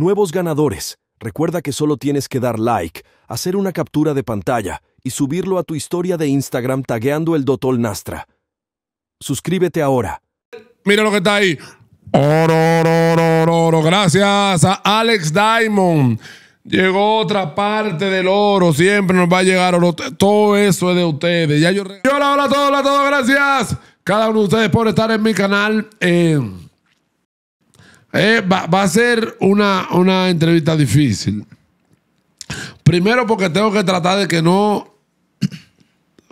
Nuevos ganadores. Recuerda que solo tienes que dar like, hacer una captura de pantalla y subirlo a tu historia de Instagram tagueando el Dotol Nastra. Suscríbete ahora. Mira lo que está ahí. Oro, Gracias a Alex Diamond. Llegó otra parte del oro. Siempre nos va a llegar oro. Todo eso es de ustedes. Ya yo... Hola, hola a todos, hola a Gracias. Cada uno de ustedes por estar en mi canal. Eh... Eh, va, a ser una, entrevista difícil. Primero porque tengo que tratar de que no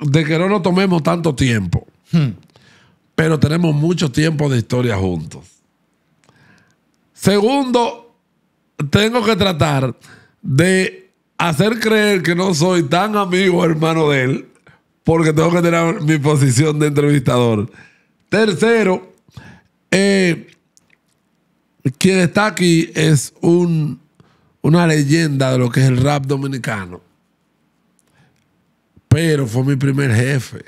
de que no nos tomemos tanto tiempo. Hmm. Pero tenemos mucho tiempo de historia juntos. Segundo, tengo que tratar de hacer creer que no soy tan amigo o hermano de él, porque tengo que tener mi posición de entrevistador. Tercero, eh, quien está aquí es un, una leyenda de lo que es el rap dominicano. Pero fue mi primer jefe.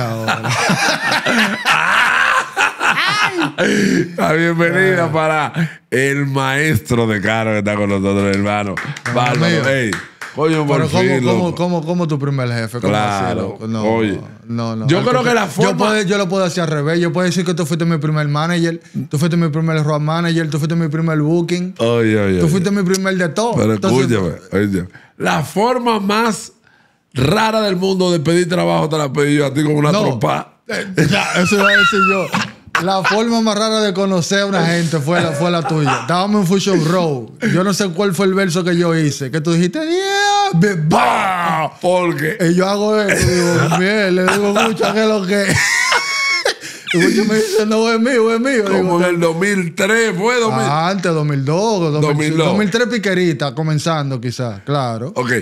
ahora. bienvenida para el maestro de Caro que está con nosotros, hermano. Bárbaro, hey. Oye, un Pero ¿cómo, fin, cómo, tu primer jefe? como Claro, oye. Yo creo que la forma- Yo, lo puedo decir al revés. Yo puedo decir que tú fuiste mi primer manager, tú fuiste mi primer road manager, tú fuiste mi primer booking, Oye, oye. tú fuiste mi primer de todo. Pero escúchame, oye. La forma más rara del mundo de pedir trabajo te la pedí yo a ti como una tropa. Eh, ya, eso iba a decir yo la forma más rara de conocer a una gente fue la, fue la tuya. Estábamos en Fusion Row. Yo no sé cuál fue el verso que yo hice. Que tú dijiste, yeah, Porque. Y yo hago eso. Digo, le digo mucho que lo que. Y muchos me dicen, no, es mío, es mío. Como en el 2003 fue. 2000... Ah, antes, 2002, 2003 piquerita, comenzando quizás, claro. Ok.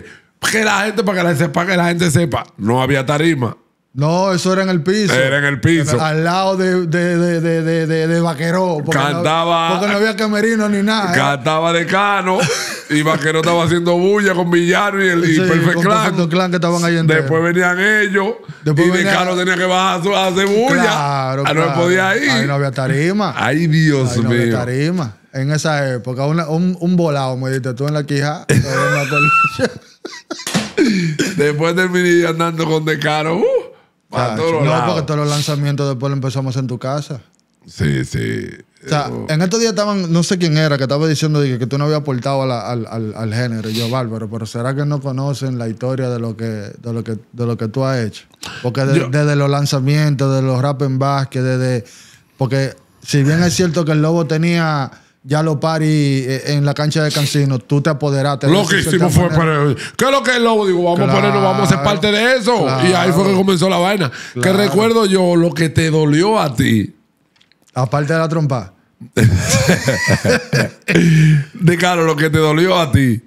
Que la gente, para sepa, que la gente sepa, no había tarima. No, eso era en el piso. Era en el piso. al lado de, de, de, de, de Vaqueró. Cantaba. porque no había camerino ni nada. ¿eh? Cantaba de Cano. y Vaqueró estaba haciendo bulla con Villano y el sí, Perfect Clan. que estaban ahí Después venían ellos. y Decano tenía que bajar a, hacer bulla. Claro, ah, No podía ir. Ahí no había tarima. Ay, Dios ahí mío. No había tarima. En esa época, un, un, volado, me dijiste. tú en la quija. Después terminé andando con De Uh no, porque todos los lanzamientos después lo empezamos en tu casa. Sí, sí. en estos días estaban, no sé quién era, que estaba diciendo que, tú no habías aportado al, género. yo, bárbaro, pero ¿será que no conocen la historia de lo que, lo que, de lo que tú has hecho? Porque desde los lanzamientos, de los rap en básquet, desde. Porque si bien es cierto que el Lobo tenía ya lo pari eh, en la cancha de Cancino, tú te apoderaste. Lo que hicimos fue para... ¿Qué es lo que es lobo? Digo, vamos a ponernos, vamos a ser parte de eso. y ahí fue que comenzó la vaina. Que recuerdo yo lo que te dolió a ti. Aparte de la trompa. de claro, lo que te dolió a ti.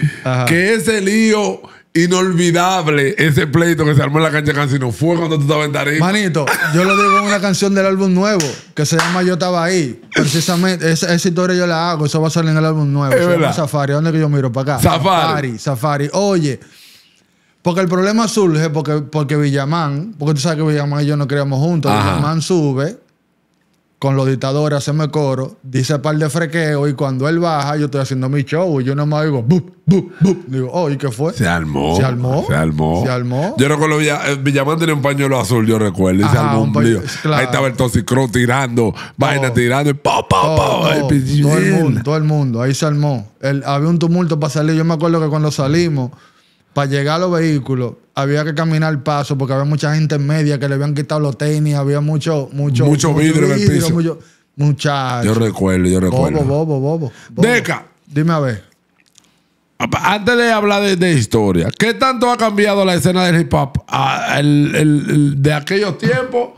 Que ese lío inolvidable ese pleito que se armó en la cancha de cancino Fue cuando tú estabas en Manito, yo lo digo en una canción del álbum nuevo que se llama Yo estaba ahí. Precisamente, esa, historia yo la hago. Eso va a salir en el álbum nuevo. Es Safari. ¿Dónde que yo miro? Para acá. Safari. Safari. Oye. Porque el problema surge porque, porque Villamán, porque tú sabes que Villamán y yo no creamos juntos. Villamán sube con los dictadores hacerme coro, dice par de frequeo y cuando él baja, yo estoy haciendo mi show y yo nomás digo, bup, bup, bup. Digo, oh, ¿y qué fue? Se armó. Se armó. Se armó. Se armó. Yo recuerdo, eh, Villamón tenía un pañuelo azul, yo recuerdo, y se armó un, lío. Ahí estaba el tosicro tirando, vaina tirando, y pa, pa, oh, todo, el mundo, todo el mundo, ahí se armó. El, había un tumulto para salir. Yo me acuerdo que cuando salimos, para llegar a los vehículos, había que caminar el paso porque había mucha gente en media que le habían quitado los tenis, había mucho, mucho, mucho, vidrio, Mucho, Yo recuerdo, yo recuerdo. Bobo, bobo, bobo, Deca. Dime a ver. Antes de hablar de, historia, ¿qué tanto ha cambiado la escena del hip hop de aquellos tiempos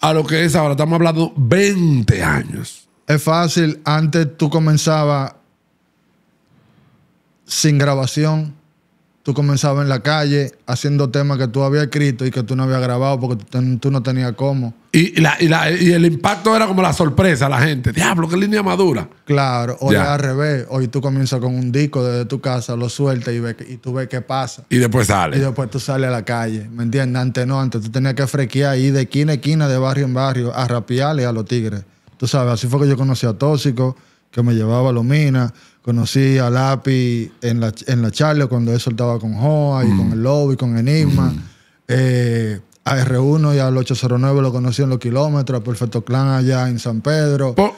a lo que es ahora? Estamos hablando 20 años. Es fácil, antes tú comenzabas sin grabación tú comenzabas en la calle haciendo temas que tú habías escrito y que tú no habías grabado porque tú, no tenías cómo. Y, la, y, la, y, el impacto era como la sorpresa a la gente. Diablo, qué línea madura. Claro, hoy al revés. Hoy tú comienzas con un disco desde tu casa, lo sueltas y, ve, y tú ves qué pasa. Y después sales. Y después tú sales a la calle. ¿Me entiendes? Antes no, antes tú tenías que frequear ahí de quina a esquina, de barrio en barrio, a rapearle a los tigres. Tú sabes, así fue que yo conocí a Tóxico, que me llevaba a Lomina. Conocí a Lapi en la, en la charla cuando él soltaba con Joa y con mm. el Lobby, y con Enigma. Mm. Eh, a R1 y al 809 lo conocí en los kilómetros, a Perfecto Clan allá en San Pedro. Por,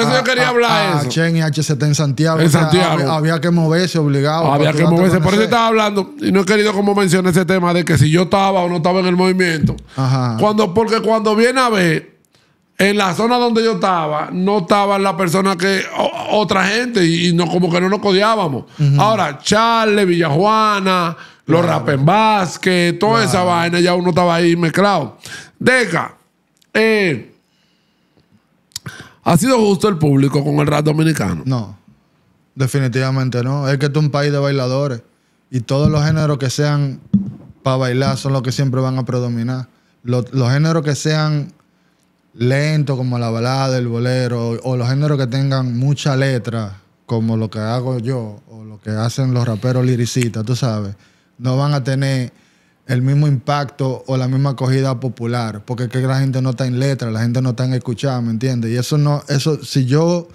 eso yo quería hablar eso. A Chen y en Santiago. En Había, que moverse obligado. Había que moverse. Por eso estaba hablando y no he querido como mencionar ese tema de que si yo estaba o no estaba en el movimiento. Ajá. Cuando, porque cuando viene a ver en la zona donde yo estaba, no estaban las personas que, otra gente, y, no, como que no nos codiábamos. Ahora, Charles, Villajuana, los Rap en Vázquez, toda esa vaina, ya uno estaba ahí mezclado. Deca, eh, ¿ha sido justo el público con el rap dominicano? No, definitivamente no. Es que es un país de bailadores y todos los géneros que sean para bailar son los que siempre van a predominar. los géneros que sean lento como la balada, el bolero, o los géneros que tengan mucha letra, como lo que hago yo, o lo que hacen los raperos liricistas, tú sabes, no van a tener el mismo impacto o la misma acogida popular, porque es que la gente no está en letra, la gente no está en escuchar, ¿me entiendes? Y eso no, eso, si yo,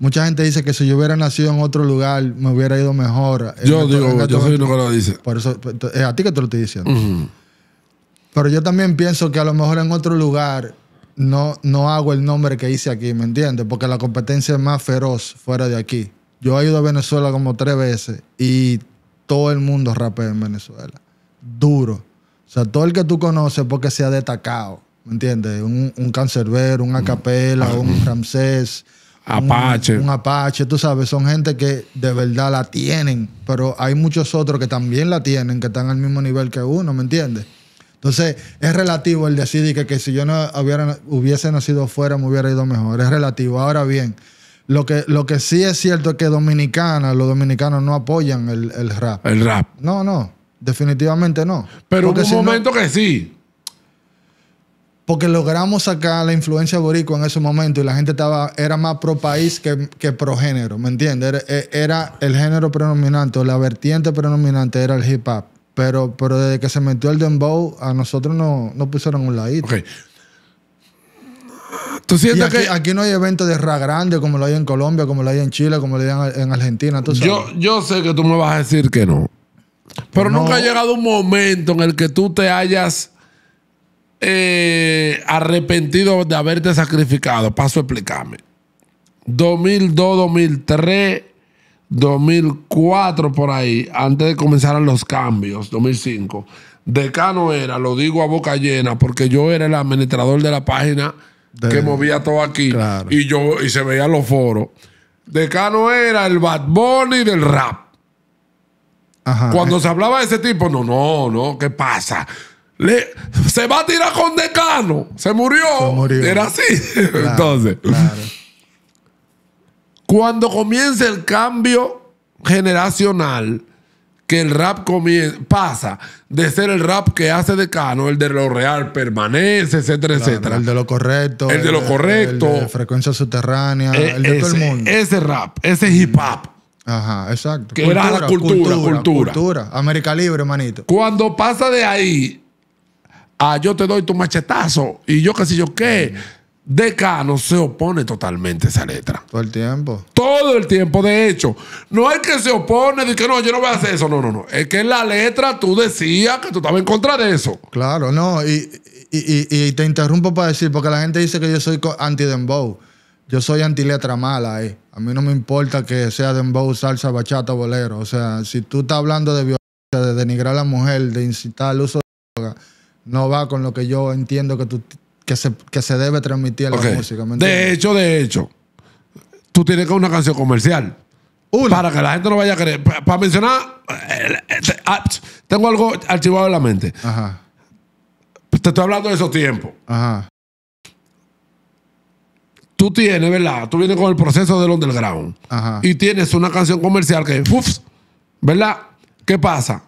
mucha gente dice que si yo hubiera nacido en otro lugar, me hubiera ido mejor. Yo digo, yo soy uno que lo dice. Por eso, es pues, eh, a ti que te lo estoy diciendo. Pero yo también pienso que a lo mejor en otro lugar no, no hago el nombre que hice aquí, ¿me entiendes? Porque la competencia es más feroz fuera de aquí. Yo he ido a Venezuela como tres veces y todo el mundo rapea en Venezuela. Duro. O sea, todo el que tú conoces porque se ha destacado, ¿me entiendes? Un, un cancerbero, un acapela, mm. un ah. Ramsés. Apache. Un, un, Apache, tú sabes, son gente que de verdad la tienen, pero hay muchos otros que también la tienen, que están al mismo nivel que uno, ¿me entiendes? Entonces, es relativo el decir que, que si yo no hubiera, hubiese nacido fuera me hubiera ido mejor. Es relativo. Ahora bien, lo que, lo que sí es cierto es que dominicana los dominicanos no apoyan el, rap. El rap. No, no. Definitivamente no. Pero hubo un momento que sí. Porque logramos sacar la influencia boricua en ese momento y la gente estaba, era más pro país que, que pro género, ¿me entiendes? Era, era el género predominante o la vertiente predominante era el hip hop. Pero, pero desde que se metió el dembow, a nosotros no, pusieron un ladito. ¿Tú sientes aquí, que... aquí no hay evento de ra grande como lo hay en Colombia, como lo hay en Chile, como lo hay en, Argentina. Yo, yo sé que tú me vas a decir que no. Pero, nunca ha llegado un momento en el que tú te hayas eh, arrepentido de haberte sacrificado. Paso a explicarme. 2002, 2003 2004 por ahí, antes de comenzar los cambios, 2005. Decano era, lo digo a boca llena, porque yo era el administrador de la página que movía todo aquí y yo y se veían los foros. Decano era el Bad Bunny del rap. Cuando se hablaba de ese tipo, no, no, no, ¿qué pasa? Le, se va a tirar con Decano. Se murió. Era así. Entonces. Cuando comienza el cambio generacional, que el rap pasa de ser el rap que hace Decano, el de lo real permanece, etcétera, etcétera. El de lo correcto. El, de lo correcto. de frecuencia subterránea, eh, el de todo el mundo. Ese rap, ese hip hop. Ajá, exacto. Que era la cultura, cultura. Cultura, América Libre, hermanito. Cuando pasa de ahí a ah, yo te doy tu machetazo y yo qué sé yo qué. Decano se opone totalmente a esa letra. Todo el tiempo. Todo el tiempo. De hecho, no es que se opone, de que no, yo no voy a hacer eso. No, no, no. Es que en la letra tú decías que tú estabas en contra de eso. Claro, no. Y, te interrumpo para decir, porque la gente dice que yo soy anti-dembow. Yo soy anti-letra mala Eh. A mí no me importa que sea dembow, salsa, bachata, bolero. O sea, si tú estás hablando de violencia, de denigrar a la mujer, de incitar al uso de droga, no va con lo que yo entiendo que tú que se, debe transmitir música. de hecho, de hecho, tú tienes que una canción comercial. Para que la gente no vaya a creer. Para mencionar, eh, eh, ah, tengo algo archivado en la mente. Ajá. Te estoy hablando de esos tiempos. Ajá. Tú tienes, ¿verdad? Tú vienes con el proceso del underground. Y tienes una canción comercial que, uff, ¿verdad? ¿Qué pasa?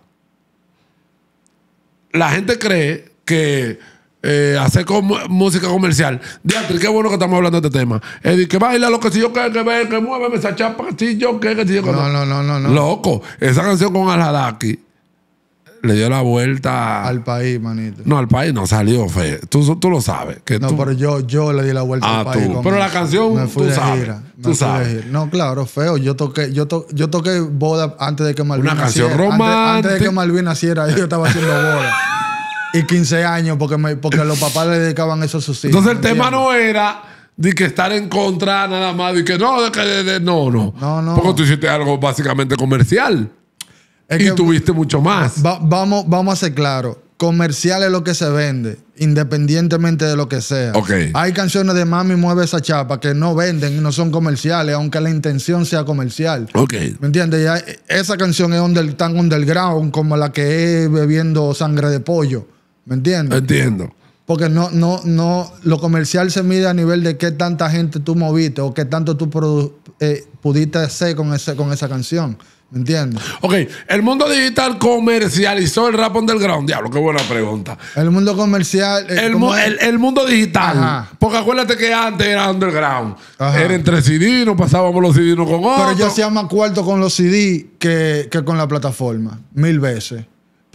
La gente cree que eh, hacer música comercial. Diatri, qué bueno que estamos hablando de este tema. Eddie, que baila lo que si yo que ve, que muéveme esa chapa, si yo quiero, que si yo quiero. No, no, no, no, no. Loco, esa canción con al le dio la vuelta. Al país, manito. No, al país no salió fe. Tú, tú lo sabes. no, pero yo, yo le di la vuelta ah, al país. pero la canción, tú sabes. tú sabes. No, claro, feo. Yo toqué, yo, to, yo toqué boda antes de que Malvin Una canción romántica. Antes, antes, de que Malvin naciera, yo estaba haciendo boda. Y 15 años, porque, me, porque los papás le dedicaban eso a sus hijos. Entonces el tema no era de que estar en contra nada más, de que no, de que, no, no, no, Porque tú hiciste algo básicamente comercial. y tuviste mucho más. vamos, vamos a ser claros. Comercial es lo que se vende, independientemente de lo que sea. Hay canciones de Mami Mueve esa chapa que no venden y no son comerciales, aunque la intención sea comercial. ¿Me entiendes? esa canción es tan underground como la que es bebiendo sangre de pollo. ¿Me entiendes? Entiendo. Porque no, no, no, lo comercial se mide a nivel de qué tanta gente tú moviste o qué tanto tú eh, pudiste hacer con, ese, con esa canción. ¿Me entiendes? Ok, el mundo digital comercializó el rap underground. Diablo, qué buena pregunta. El mundo comercial. Eh, el, mundo digital. Porque acuérdate que antes era underground. Era entre CD, no pasábamos los CD uno con otro. Pero yo hacía más cuarto con los CD que, que con la plataforma. Mil veces.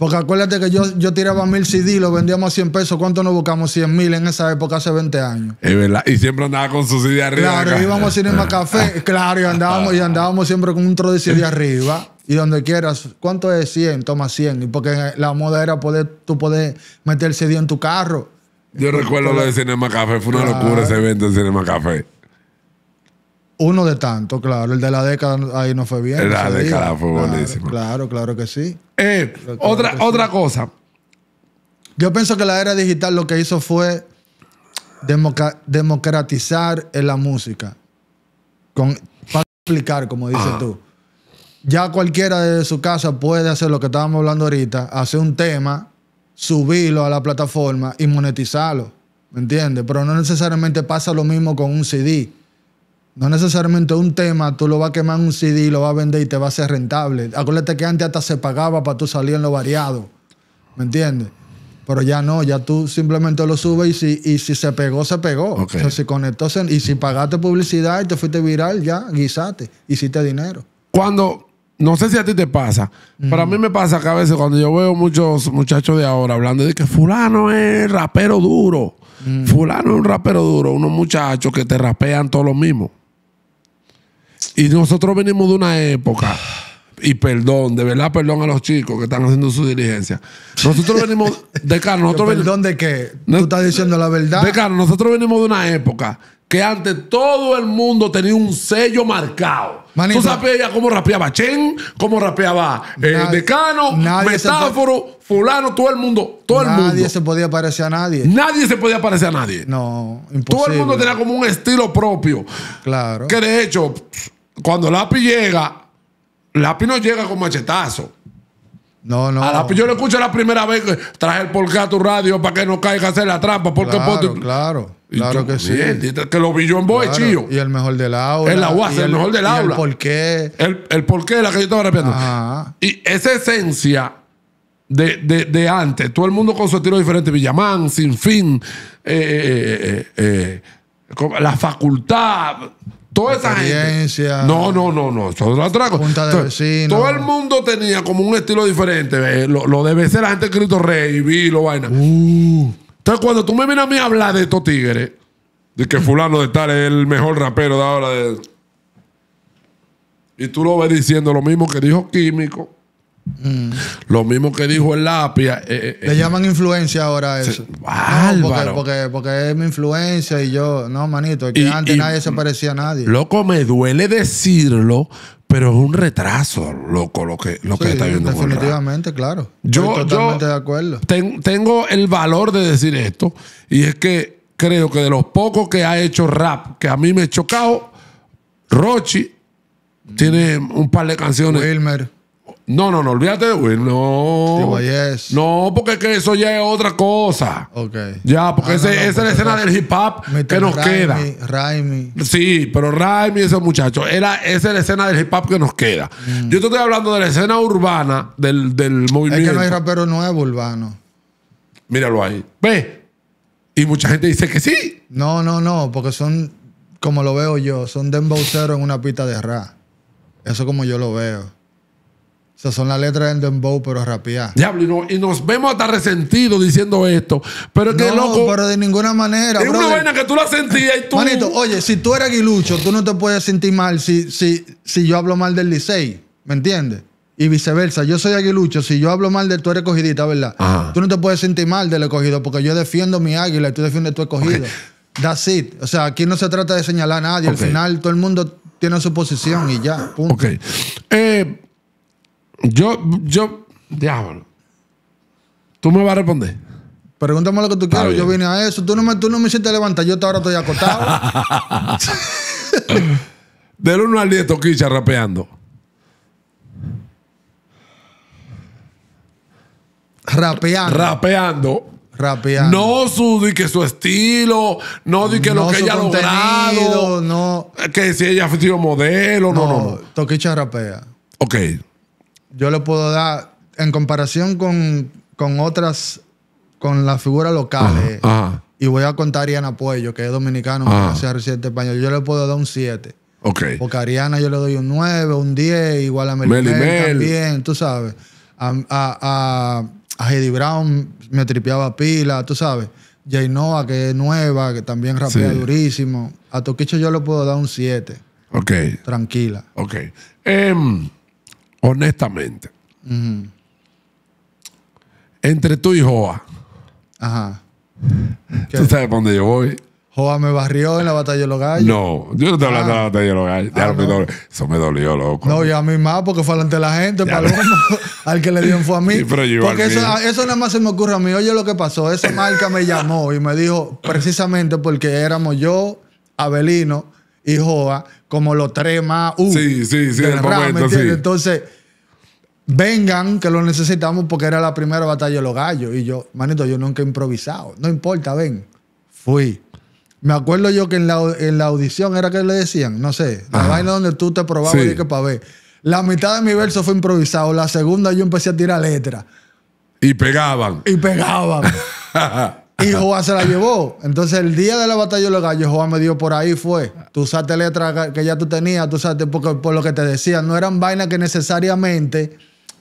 Porque acuérdate que yo, yo tiraba mil CD, lo vendíamos a 100 pesos. ¿Cuánto nos buscamos 100 mil en esa época hace 20 años? Es verdad. Y siempre andaba con su CD arriba. Claro, íbamos a Cinema Café. Claro, y andábamos, y andábamos siempre con un tro de CD arriba. Y donde quieras, ¿cuánto es 100? Toma 100. Y porque la moda era poder, tú poder meter el CD en tu carro. Yo recuerdo lo de Cinema Café, fue una locura ese evento en Cinema Café. Uno de tanto, claro. El de la década ahí no fue bien. La década fue buenísimo. Claro, eh, claro que sí. otra, otra cosa. Yo pienso que la era digital lo que hizo fue democratizar la música. Con, para explicar, como dices tú. Ya cualquiera de su casa puede hacer lo que estábamos hablando ahorita, hacer un tema, subirlo a la plataforma y monetizarlo. ¿Me entiendes? Pero no necesariamente pasa lo mismo con un CD no necesariamente un tema, tú lo vas a quemar en un CD, lo vas a vender y te va a ser rentable. Acuérdate que antes hasta se pagaba para tú salir en lo variado. ¿Me entiendes? Pero ya no, ya tú simplemente lo subes y si, y si se pegó, se pegó. si conectó, y si pagaste publicidad y te fuiste viral, ya guisaste, hiciste dinero. Cuando, no sé si a ti te pasa, pero a mí me pasa que a veces cuando yo veo muchos muchachos de ahora hablando de que fulano es rapero duro, mm. fulano es un rapero duro, unos muchachos que te rapean todo lo mismo. Y nosotros venimos de una época y perdón, de verdad perdón a los chicos que están haciendo su diligencia. Nosotros venimos, de nosotros venimos. ¿Perdón de qué? Tú estás diciendo la verdad. De nosotros venimos de una época que antes todo el mundo tenía un sello marcado. Manito. Tú sabías cómo rapeaba Chen, cómo rapeaba eh, Decano, Metáforo, Fulano, todo el mundo. Todo nadie el mundo. se podía parecer a nadie. Nadie se podía parecer a nadie. No, imposible. Todo el mundo tenía como un estilo propio. Claro. Que de hecho, cuando Lapi llega, Lápiz no llega con machetazo. No, no. A yo lo escucho la primera vez que traje el porqué a tu radio para que no caiga hacer la trampa. Porque claro, claro. Claro que sí. que lo vi en Boe, Y el mejor del aula. El aguas, el, mejor del aula. El por El, el por la que yo estaba arrepiando. Y esa esencia de, antes, todo el mundo con su estilo diferente, Villamán, Sin Fin. Eh, eh, eh, la facultad, Toda esa gente. No, no, no, no. Eso la otra de Todo el mundo tenía como un estilo diferente. Eh, lo, lo debe ser la gente escrito rey, vilo, vaina. Uh. Entonces, cuando tú me miras a mí a hablar de estos tigres, de que fulano de tal es el mejor rapero de ahora, y tú lo ves diciendo lo mismo que dijo Químico, Mm. Lo mismo que dijo el Lapia. Eh, eh, eh. Le llaman influencia ahora eso. porque, es mi influencia y yo, no, manito, que antes nadie se parecía a nadie. Loco, me duele decirlo, pero es un retraso, loco, lo que, lo que está viendo. Definitivamente, claro. Yo, Estoy totalmente de acuerdo. tengo el valor de decir esto, y es que creo que de los pocos que ha hecho rap, que a mí me he chocado, Rochi tiene un par de canciones. Wilmer. No, no, no, olvídate de no. No, porque que eso ya es otra cosa. Ok. Ya, porque ah, esa es la escena del hip hop que nos queda. Sí, pero Raimi, ese muchacho, era, esa es la escena del hip hop que nos queda. Mm. Yo te estoy hablando de la escena urbana del, del movimiento. Es que no hay rapero nuevo urbano. Míralo ahí. Ve. Y mucha gente dice que sí. No, no, no, porque son, como lo veo yo, son dembowceros en una pista de rap. Eso como yo lo veo. Esas son las letras del dembow, pero rapear. Diablo, y, nos vemos hasta resentidos diciendo esto. Pero que no, pero de ninguna manera. Es una vaina que tú la sentías y tú. Manito, oye, si tú eres aguilucho, tú no te puedes sentir mal si, si, si yo hablo mal del Licey. ¿Me entiendes? Y viceversa. Yo soy aguilucho. Si yo hablo mal de tú eres cogidita, ¿verdad? Tú no te puedes sentir mal del escogido porque yo defiendo mi águila y tú defiendes tu escogido. That's it. O sea, aquí no se trata de señalar a nadie. Al final, todo el mundo tiene su posición y ya. Punto. Ok. Eh yo, yo, diablo. Tú me vas a responder. Pregúntame lo que tú quieras. Yo vine a eso. Tú no me, tú no me hiciste levantar. Yo ahora estoy acostado. Del 1 al 10, Toquicha rapeando. Rapeando. Rapeando. Rapeando. No su, di que su estilo, no di que no lo que ella ha logrado. No. Que si ella ha sido modelo, no, no, no. Toquicha rapea. Ok yo le puedo dar, en comparación con, otras, con las figuras locales, y voy a contar a Ariana Puello, que es dominicano, que sea reciente español, yo le puedo dar un 7. Ok. Porque a Ariana yo le doy un 9, un 10, igual a Melimel también, tú sabes. A, a, Brown me tripeaba pila, tú sabes. Jay Noah, que es nueva, que también rapea durísimo. A Toquicho yo le puedo dar un 7. Ok. Tranquila. Ok. Em, honestamente, entre tú y Joa, Ajá. ¿tú sabes dónde yo voy? Joa me barrió en la batalla de los gallos. No, yo no te hablando de la ah. batalla de los gallos. Ah, eso me dolió, loco. No, y a mí más porque fue delante de la gente, palomo. al que le dieron fue a mí. porque eso, eso, nada más se me ocurre a mí. Oye lo que pasó. Esa marca me llamó y me dijo, precisamente porque éramos yo, Abelino y joa, como lo trema. Uh, sí, sí, sí, momento, sí. Entonces, vengan, que lo necesitamos porque era la primera batalla de los gallos. Y yo, manito, yo nunca he improvisado. No importa, ven. Fui. Me acuerdo yo que en la, audición era que le decían, no sé, la vaina donde tú te probabas y que para ver. La mitad de mi verso fue improvisado, la segunda yo empecé a tirar letras. Y pegaban. Y pegaban. Y Joa se la llevó. Entonces, el día de la batalla de los gallos, me dio por ahí, fue. Tú usaste letras que ya tú tenías, tú sabes por lo que te decía. No eran vainas que necesariamente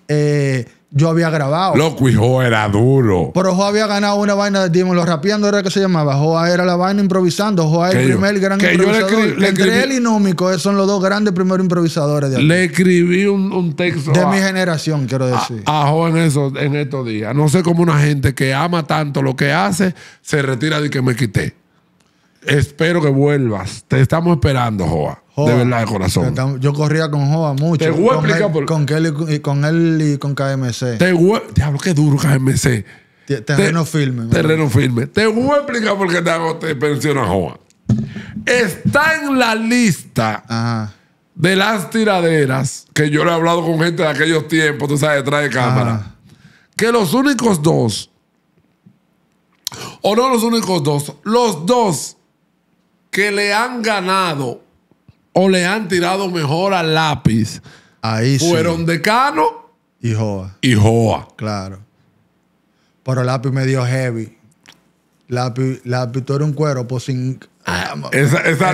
eh, yo había grabado. Loco, y Joa era duro. Pero Joa había ganado una vaina de Dimon, lo rapeando era que se llamaba. Joa era la vaina improvisando. Joa era el primer gran improvisador. Yo le, le Entre él y Nómico son los dos grandes primeros improvisadores de aquí. Le escribí un, un texto. De mi generación, quiero decir. A, Joa en, eso, en estos días. No sé cómo una gente que ama tanto lo que hace se retira de que me quité. Espero que vuelvas. Te estamos esperando, Joa. De verdad, de corazón. Yo corría con Joa mucho. Te voy a explicar por... Con, con él y con KMC. Te voy... Diablo, qué duro KMC. terreno firme. Terreno firme. Te voy a explicar por qué te, hago, te a Joa. Está en la lista de las tiraderas que yo le he hablado con gente de aquellos tiempos, tú sabes, detrás de cámara. Que los únicos dos, o no los únicos dos, los dos que le han ganado o le han tirado mejor al lápiz Ahí fueron Decano y Joa. Y Joa. Claro. Pero el lápiz me dio heavy. La pintó era un cuero, pues sin... esa,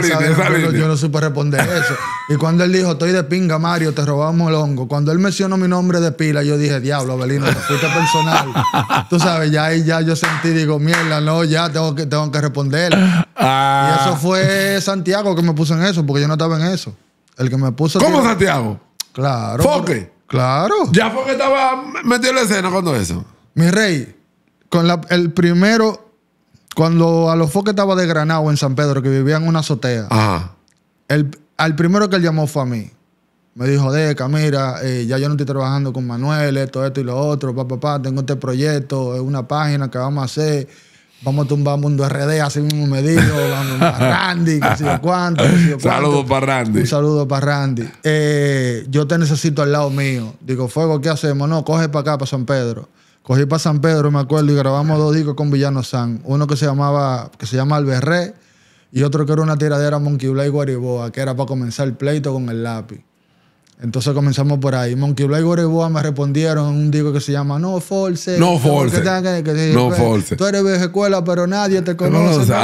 Yo no supe responder eso. y cuando él dijo, estoy de pinga, Mario, te robamos el hongo. Cuando él mencionó mi nombre de pila, yo dije, diablo, Abelino, te fuiste personal. tú sabes, ya ahí ya yo sentí, digo, mierda, no, ya tengo que, tengo que responder. Ah. Y eso fue Santiago que me puso en eso, porque yo no estaba en eso. El que me puso... ¿Cómo Santiago? Claro. Foque. Claro. Ya fue que estaba metido en la escena cuando eso. Mi rey, con el primero cuando a los que estaba de Granado en San Pedro, que vivían en una azotea, El, al primero que él llamó fue a mí. Me dijo, Deca, mira, eh, ya yo no estoy trabajando con Manuel, esto, esto y lo otro, papá, papá, tengo este proyecto, es una página que vamos a hacer, vamos a tumbar Mundo RD, así mismo me dijo, vamos para Randy, que sé cuánto, Saludos para Randy. Un saludo para Randy. Eh, yo te necesito al lado mío. Digo, Fuego, ¿qué hacemos? No, coge para acá, para San Pedro. Cogí para San Pedro, me acuerdo, y grabamos dos discos con Villano San. Uno que se llamaba, que se llama Alberré, y otro que era una tiradera Monkey y Guariboa, que era para comenzar el pleito con el lápiz. Entonces comenzamos por ahí. Monkey y Guariboa me respondieron un disco que se llama No Force. No Force. Que, no pues, Force. Tú eres de escuela, pero nadie te conoce. No,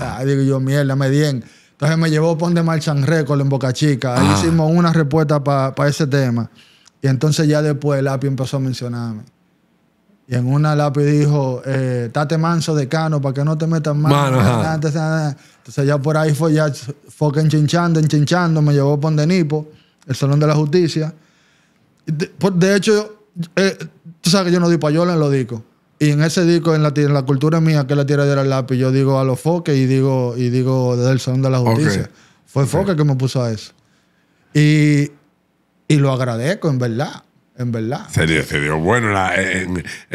Ahí digo yo, mierda, me dien. Entonces me llevó Pon de Marchan en Boca Chica. Ahí hicimos una respuesta para ese tema. Y entonces ya después el lápiz empezó a mencionarme. Y en una lápiz dijo, eh, tate manso de cano para que no te metan mal. Entonces ya por ahí fue, ya foque enchinchando, enchinchando, me llevó Pondenipo, el Salón de la Justicia. De, hecho, eh, tú sabes que yo no di payola en los discos. Y en ese disco, en la, cultura mía, que es la de la lápiz, yo digo a los foques y digo, y digo desde el Salón de la Justicia. Fue Foque que me puso a eso. y lo agradezco, en verdad. En verdad. Se dio, bueno en,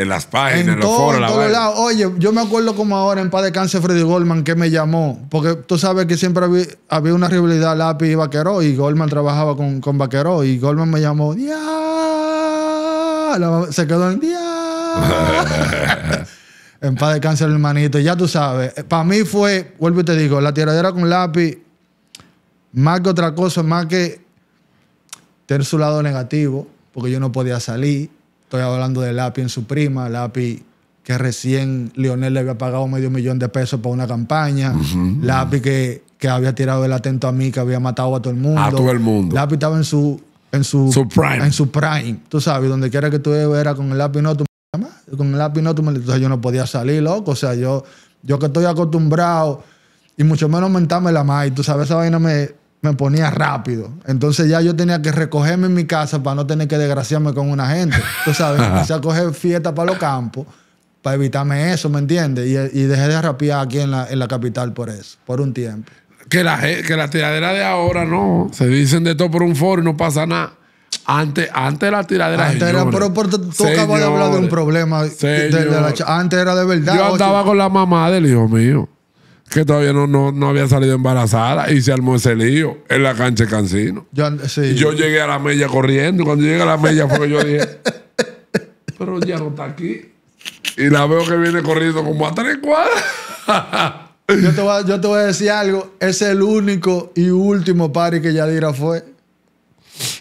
las páginas, en, los foros. todos Oye, yo me acuerdo como ahora en paz de cáncer Freddy Goldman que me llamó. Porque tú sabes que siempre había, una rivalidad lápiz y vaquero. Y Goldman trabajaba con, con vaquero. Y Goldman me llamó. ¡Ya! Se quedó en día, en paz de cáncer, hermanito. Ya tú sabes. Para mí fue, vuelvo y te digo, la tiradera con lápiz. Más que otra cosa, más que tener su lado negativo porque yo no podía salir. Estoy hablando de Lapi en su prima, Lapi que recién Lionel le había pagado medio millón de pesos para una campaña, Lapi que, que había tirado el atento a mí, que había matado a todo el mundo. A todo el mundo. Lapi estaba en su... En su, prime. En su prime. Tú sabes, donde quiera que tú era con el lápiz no, tú me Con el lápiz no, tú me Entonces yo no podía salir, loco. O sea, yo, yo que estoy acostumbrado y mucho menos mentarme la más. Y tú sabes, esa vaina me me ponía rápido. Entonces ya yo tenía que recogerme en mi casa para no tener que desgraciarme con una gente. Tú sabes, empecé a coger fiesta para los campos para evitarme eso, ¿me entiendes? Y, dejé de rapear aquí en la, en la capital por eso, por un tiempo. Que la, que la tiradera de ahora no, se dicen de todo por un foro y no pasa nada. Antes, antes la tiradera Antes era, pero, tú acabas de hablar de un problema. antes era de verdad. Yo andaba con la mamá del hijo mío que todavía no, no, había salido embarazada y se armó ese lío en la cancha cansino Yo, llegué a la mella corriendo. Cuando llegué a la mella fue que yo dije, pero ya no está aquí. Y la veo que viene corriendo como a tres cuadras. yo, te voy, yo te voy a decir algo. Es el único y último party que Yadira fue.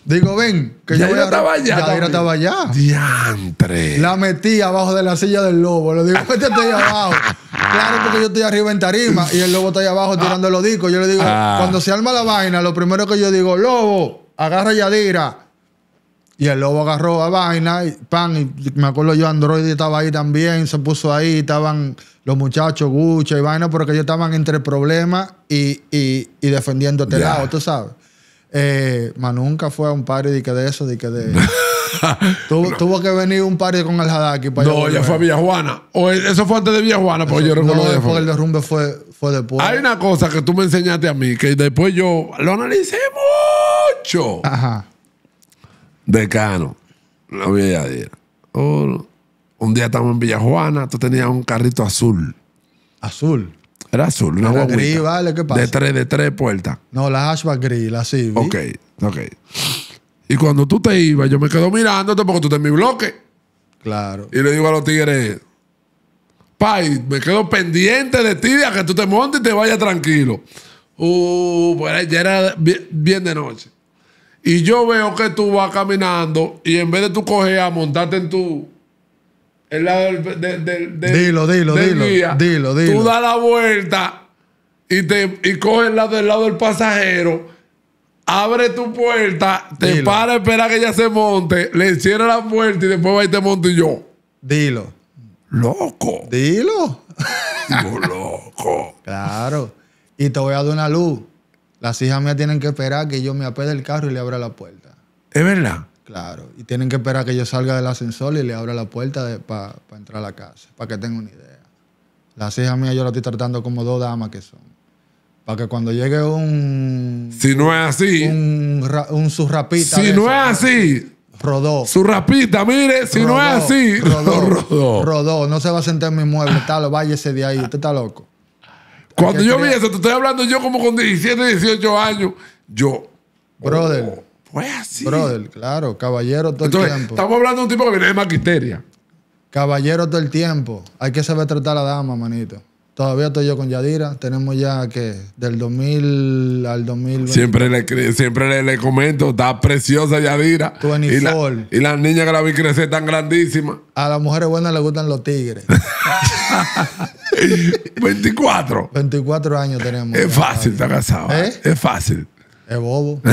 Digo, ven, que yo estaba allá. Yadira estaba allá. Diantre. La metí abajo de la silla del lobo. Le digo, estás ahí abajo. Claro, porque yo estoy arriba en tarima y el lobo está ahí abajo ah. tirando los discos. Yo le digo, ah. cuando se arma la vaina, lo primero que yo digo, lobo, agarra a Yadira. Y el lobo agarró a vaina, y pan, y me acuerdo yo, Android estaba ahí también, se puso ahí, estaban los muchachos Gucho y vaina, porque ellos estaban entre problemas y, y, defendiendo este lado, tú sabes. Eh, nunca fue a un party de que de eso, de que de. tu, Tuvo que venir un party con el Hadaki para No, ya fue a Villajuana. O e, eso fue antes de Villajuana, porque yo recuerdo. No, después el derrumbe fue, fue después. Hay una cosa que tú me enseñaste a mí, que después yo lo analicé mucho. Ajá. Decano, no voy oh, un día estábamos en Villajuana, tú tenías un carrito azul. Azul. Era azul, una era gris, vale, ¿qué pasa? De tres, de tres puertas. No, la hatchback gris, la Civic. Ok, ok. Y cuando tú te ibas, yo me quedo mirándote porque tú estás en mi bloque. Claro. Y le digo a los tigres, Pai, me quedo pendiente de ti a que tú te montes y te vayas tranquilo. Uh, pues ya era bien, de noche. Y yo veo que tú vas caminando y en vez de tú coger a montarte en tu el lado del, del, dilo, dilo, dilo, dilo, Tú das la vuelta y, te, y coges el lado del lado del pasajero, abre tu puerta, te para a esperar que ella se monte, le cierra la puerta y después va y te monto y yo. Dilo. Loco. Dilo. Digo, loco. Claro. Y te voy a dar una luz. Las hijas mías tienen que esperar que yo me apede el carro y le abra la puerta. ¿Es verdad? Claro, y tienen que esperar que yo salga del ascensor y le abra la puerta para entrar a la casa, para que tenga una idea. Las hijas mías yo las estoy tratando como dos damas que son. Para que cuando llegue un. Si no es así. Un, un, surrapita. Si no es así. Rodó. Surrapita, mire, si no es así. Rodó, rodó. Rodó, no se va a sentar en mi mueble, tal, váyese de ahí, usted está loco. Cuando yo vi eso, te estoy hablando yo como con 17, 18 años, yo. Brother. Oh. Fue pues así. Brother, claro, caballero todo el tiempo. Estamos hablando de un tipo que viene de maquisteria. Caballero todo el tiempo. Hay que saber tratar a la dama, manito. Todavía estoy yo con Yadira. Tenemos ya que del 2000 al 2020. Siempre le, siempre le, comento, está preciosa Yadira. y, y las niñas que la vi crecer tan grandísimas. A las mujeres buenas les gustan los tigres. 24. 24 años tenemos. Es fácil, está casado. ¿Eh? Es fácil. Es bobo.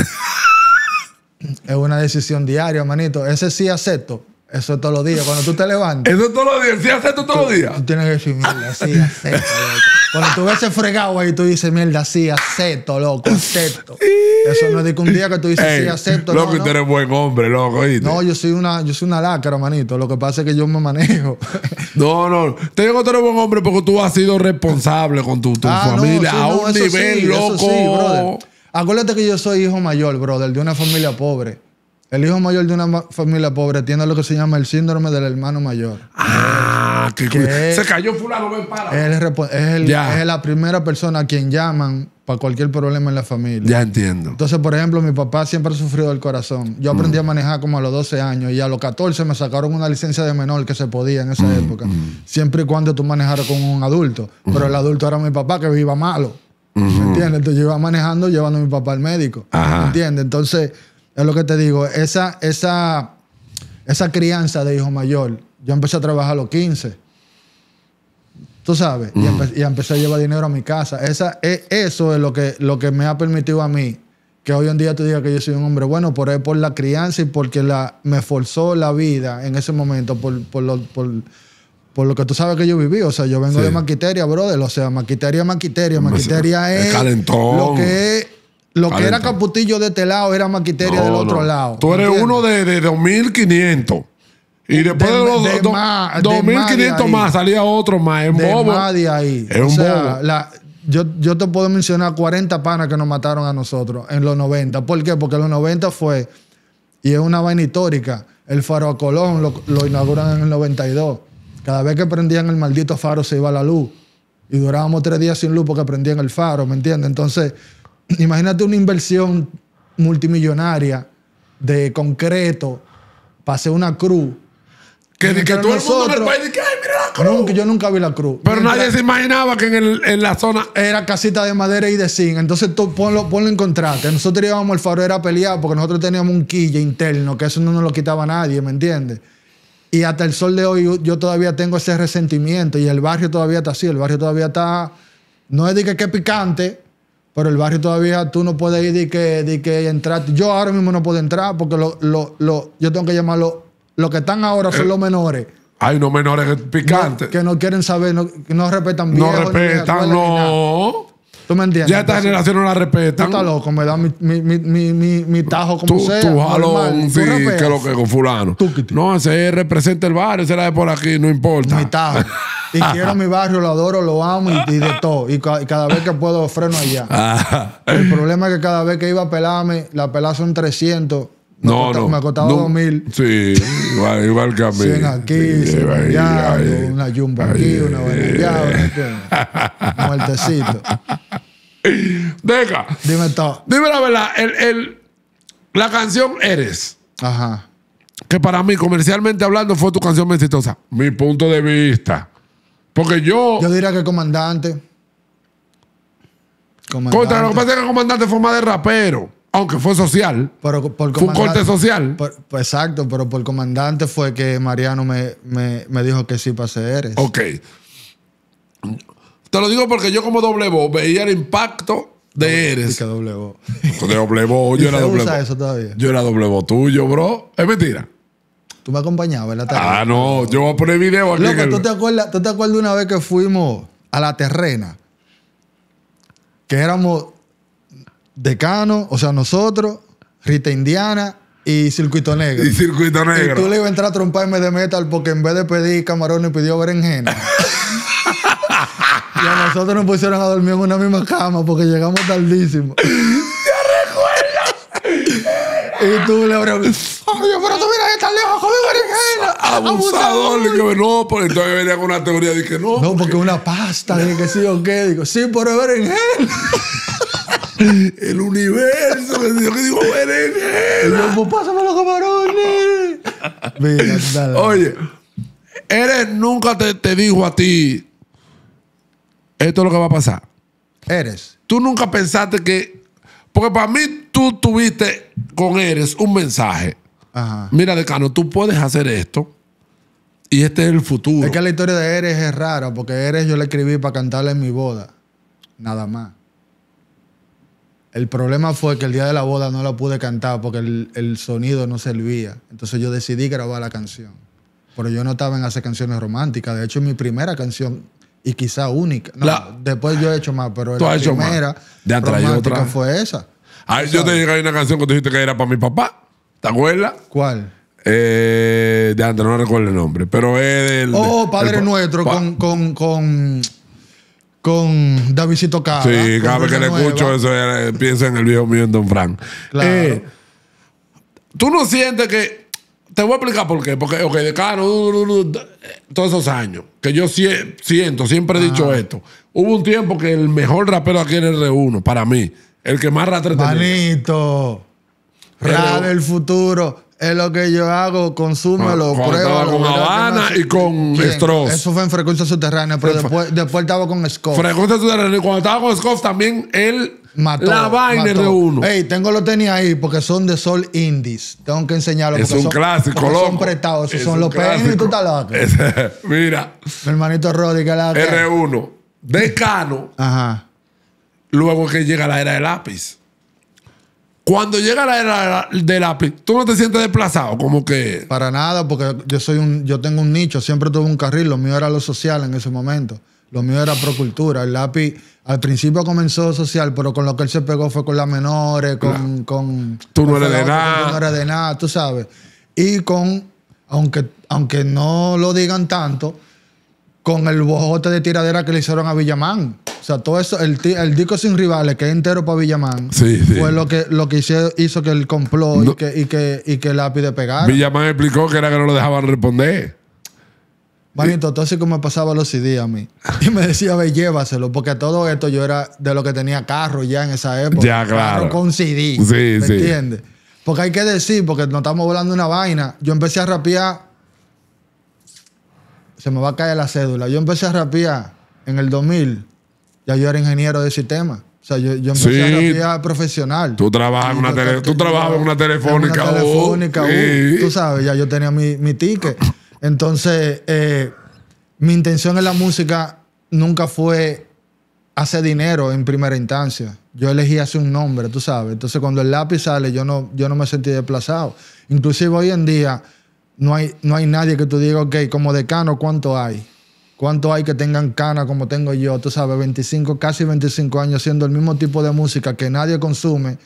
Es una decisión diaria, manito. Ese sí acepto. Eso es todos los días. Cuando tú te levantas. Eso es todos los días. Sí acepto todos los días. Tú tienes que decir, mierda, sí acepto, loco. Cuando tú ves ese fregado ahí, tú dices, mierda, sí acepto, loco, acepto. Eso no es de que un día que tú dices, sí acepto. Loco, no, tú eres buen hombre, loco. No, yo soy, una, yo soy una lacra, manito. Lo que pasa es que yo me manejo. no, no. Te digo que tú eres buen hombre porque tú has sido responsable con tu, tu ah, familia a un nivel, sí, loco. Acuérdate que yo soy hijo mayor, brother, de una familia pobre. El hijo mayor de una familia pobre tiene lo que se llama el síndrome del hermano mayor. Ah, que, se cayó fulano, ven para. Él es, la primera persona a quien llaman para cualquier problema en la familia. Ya entiendo. Entonces, por ejemplo, mi papá siempre ha sufrido del corazón. Yo aprendí a mm. manejar como a los 12 años y a los 14 me sacaron una licencia de menor que se podía en esa mm, época. Mm. Siempre y cuando tú manejaras con un adulto. Pero el adulto era mi papá que vivía malo. ¿Me entiendes? Entonces yo iba manejando, llevando a mi papá al médico. ¿Me entiendes? Entonces, es lo que te digo, esa, esa, esa crianza de hijo mayor, yo empecé a trabajar a los 15. Tú sabes, mm. y, empecé a llevar dinero a mi casa. Esa, es, eso es lo que, lo que me ha permitido a mí que hoy en día tú digas que yo soy un hombre bueno, por, por la crianza y porque la, me forzó la vida en ese momento, por, por por lo que tú sabes que yo viví. O sea, yo vengo de Maquiteria, brother. O sea, Maquiteria, Maquiteria. Maquiteria es. Lo que Lo que era Caputillo de este lado era Maquiteria del otro lado. Tú eres uno de, 2500. Y después de, los de 2500 más, salía otro más. Es bobo. ahí. Es un bobo. yo, te puedo mencionar 40 panas que nos mataron a nosotros en los 90. ¿Por qué? Porque en los 90 fue, y es una vaina histórica, el Faro a Colón lo, lo inauguran en el 92. Cada vez que prendían el maldito faro se iba la luz. Y durábamos tres días sin luz porque prendían el faro, ¿me entiendes? Entonces, imagínate una inversión multimillonaria de concreto para hacer una cruz. Que, que, que todo el mundo en el país dice, ¡ay, mira la cruz! yo nunca vi la cruz. Pero nadie se imaginaba que en, la zona... Era casita de madera y de zinc. Entonces tú ponlo, ponlo en contraste. Nosotros llevábamos el faro era peleado porque nosotros teníamos un quille interno, que eso no nos lo quitaba nadie, ¿me entiendes? Y hasta el sol de hoy yo todavía tengo ese resentimiento y el barrio todavía está así, el barrio todavía está, no es de que, es picante, pero el barrio todavía tú no puedes ir de que, entrar. Yo ahora mismo no puedo entrar porque lo, lo, yo tengo que llamarlo, los que están ahora son eh, los menores. Hay unos menores picantes. que no quieren saber, no, que no respetan No respetan, no. ¿Tú me entiendes? Ya esta Entonces, generación no la respetan. Tú estás loco, me da mi, mi, mi, mi tajo como tú, sea. Tú jalón, sí, que lo que con fulano. Tú, no, ese representa el barrio, ese era de por aquí, no importa. Mi tajo. y quiero mi barrio, lo adoro, lo amo y, y de todo. Y, ca y, cada vez que puedo freno allá. Ah. el problema es que cada vez que iba a pelarme, la pelada son 300. Me no, costaba, no. Me costaba no, 2000. Sí, igual, igual que a mí. 100 aquí, sí, 100 allá, una yumba aquí, una no allá. Eh. Muertecito. deja Dime todo. Dime la verdad. El, la canción Eres. Ajá. Que para mí, comercialmente hablando, fue tu canción más exitosa. Mi punto de vista. Porque yo. Yo diría que comandante. Comandante. Contra, lo que pasa que comandante fue más de rapero. Aunque fue social. Pero, fue un corte social. exacto, pero por comandante fue que Mariano me, dijo que sí Pase eres. Ok. Te lo digo porque yo como doble voz, veía el impacto de Eres. Que doble doble voz. yo era doble voz eso todavía? Yo era doble voz tuyo, bro. Es mentira. Tú me acompañabas en la tarde. Ah, no. Yo voy a poner video aquí. Loco, ¿tú, te acuerdas, ¿tú te acuerdas una vez que fuimos a la terrena? Que éramos decano, o sea, nosotros, Rita Indiana, y Circuito Negro. Y Circuito Negro. Y tú le ibas a entrar a tromparme de metal porque en vez de pedir camarones pidió berenjena. y a nosotros nos pusieron a dormir en una misma cama porque llegamos tardísimo. Ya recuerdas? y tú le abres. Oye, pero tú mira que estás lejos joder, mi Abusador. Abusador. no, porque entonces venía con una teoría de que no. No, porque, una pasta, de que sí o qué. Digo, sí, pero berenjena. El universo. que digo berenjena. Pues pásame los camarones. mira, dale. Oye, Eres nunca te, te dijo a ti esto es lo que va a pasar. Eres. Tú nunca pensaste que. Porque para mí tú tuviste con Eres un mensaje. Ajá. Mira, decano, tú puedes hacer esto. Y este es el futuro. Es que la historia de Eres es rara, porque Eres yo la escribí para cantarle en mi boda. Nada más. El problema fue que el día de la boda no la pude cantar porque el, el sonido no servía. Entonces yo decidí grabar la canción. Pero yo no estaba en hacer canciones románticas. De hecho, mi primera canción y quizá única. No, después yo he hecho más, pero la primera romántica fue esa. Ay, ah, yo te dije, hay una canción que tú dijiste que era para mi papá. ¿Te acuerdas? ¿Cuál? Eh, de antes, no recuerdo el nombre, pero es del. Oh, Padre Nuestro, con, con, con, con Davidito Cara. Sí, cada vez que le escucho eso, eh, piensa en el viejo mío en Don Frank. Claro. Eh, ¿Tú no sientes que te voy a explicar por qué. Porque, ok, de cara, todos esos años, que yo siento, siempre he dicho ah. esto. Hubo un tiempo que el mejor rapero aquí en R1, para mí, el que más rapero tenía. Manito, del futuro. Es lo que yo hago, consúmelo, pruebo. pruébalo. Estaba con Habana y con Stross. Eso fue en Frecuencia Subterránea, pero después, después estaba con Scott. Frecuencia Subterránea. Y cuando estaba con Scott, también él mató. La vaina de 1 Ey, tengo los tenis ahí porque son de Sol Indies. Tengo que enseñarlo Es un son, clásico, loco. Son prestados. Esos son los peines y tú estás loco. mira. hermanito Roddy, que la. R1. Decano. Ajá. Luego que llega la era del lápiz. Cuando llega la era del lápiz, tú no te sientes desplazado, como que. Para nada, porque yo soy un, yo tengo un nicho, siempre tuve un carril, lo mío era lo social en ese momento. Lo mío era procultura. El lápiz al principio comenzó social, pero con lo que él se pegó fue con las menores, con. tú no eres de nada. Tú no eres de nada, tú sabes. Y con, aunque, aunque no lo digan tanto, con el bojote de tiradera que le hicieron a Villamán. O sea, todo eso, el, el disco sin rivales, que es entero para Villamán, fue lo que, lo que hizo, hizo que el complot y, que, y, que, y que pegara. Villamán explicó que era que no lo dejaban responder. Manito, todo así como me pasaba los CD a mí. Y me decía, ve, llévaselo, porque todo esto yo era de lo que tenía carro ya en esa época. Ya, claro. Carro con CD. Sí, ¿Me entiendes? Porque hay que decir, porque nos estamos volando una vaina. Yo empecé a rapear. Se me va a caer la cédula. Yo empecé a rapear en el 2000 ya yo era ingeniero de sistema. O sea, yo, yo empecé a a vida profesional. Tú trabajas en una, tú trabajabas en una telefónica. Oh. Uh, tú sabes, ya yo tenía mi, ticket. Entonces, eh, mi intención en la música nunca fue hacer dinero en primera instancia. Yo elegí hacer un nombre, tú sabes. Entonces, cuando el lápiz sale, yo no, yo no me sentí desplazado. Inclusive hoy en día, no hay, no hay nadie que tú digas, ok, como decano, ¿cuánto hay? ¿Cuántos hay que tengan cana como tengo yo? Tú sabes, 25, casi 25 años haciendo el mismo tipo de música que nadie consume,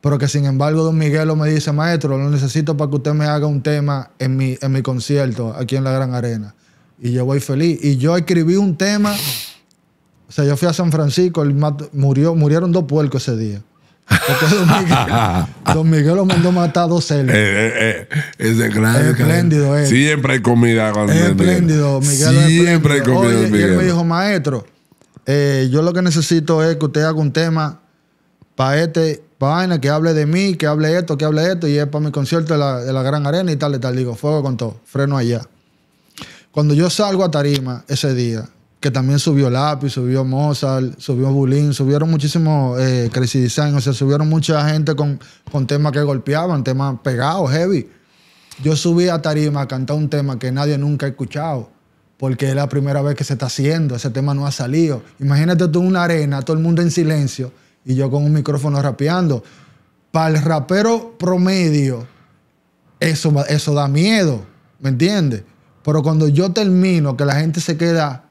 pero que sin embargo Don Miguelo me dice, maestro, lo necesito para que usted me haga un tema en mi, en mi concierto aquí en la Gran Arena. Y yo voy feliz. Y yo escribí un tema, o sea, yo fui a San Francisco, el murió, murieron dos puercos ese día. don Miguel, lo mandó matar dos celos. Eh, eh, eh es Espléndido, eh. Siempre hay comida cuando Espléndido, Miguel. Siempre hay comida. Miguel. Y él me dijo, maestro, yo lo que necesito es que usted haga un tema para este vaina, que hable de mí, que hable esto, que hable esto, y es para mi concierto de la, de la Gran Arena y tal y tal. Digo, fuego con todo, freno allá. Cuando yo salgo a Tarima ese día, que también subió Lápiz, subió Mozart, subió Bulín, subieron muchísimo eh, Design, o sea, subieron mucha gente con, temas que golpeaban, temas pegados, heavy. Yo subí a Tarima a cantar un tema que nadie nunca ha escuchado, porque es la primera vez que se está haciendo, ese tema no ha salido. Imagínate tú en una arena, todo el mundo en silencio, y yo con un micrófono rapeando. Para el rapero promedio, eso, eso da miedo, ¿me entiendes? Pero cuando yo termino, que la gente se queda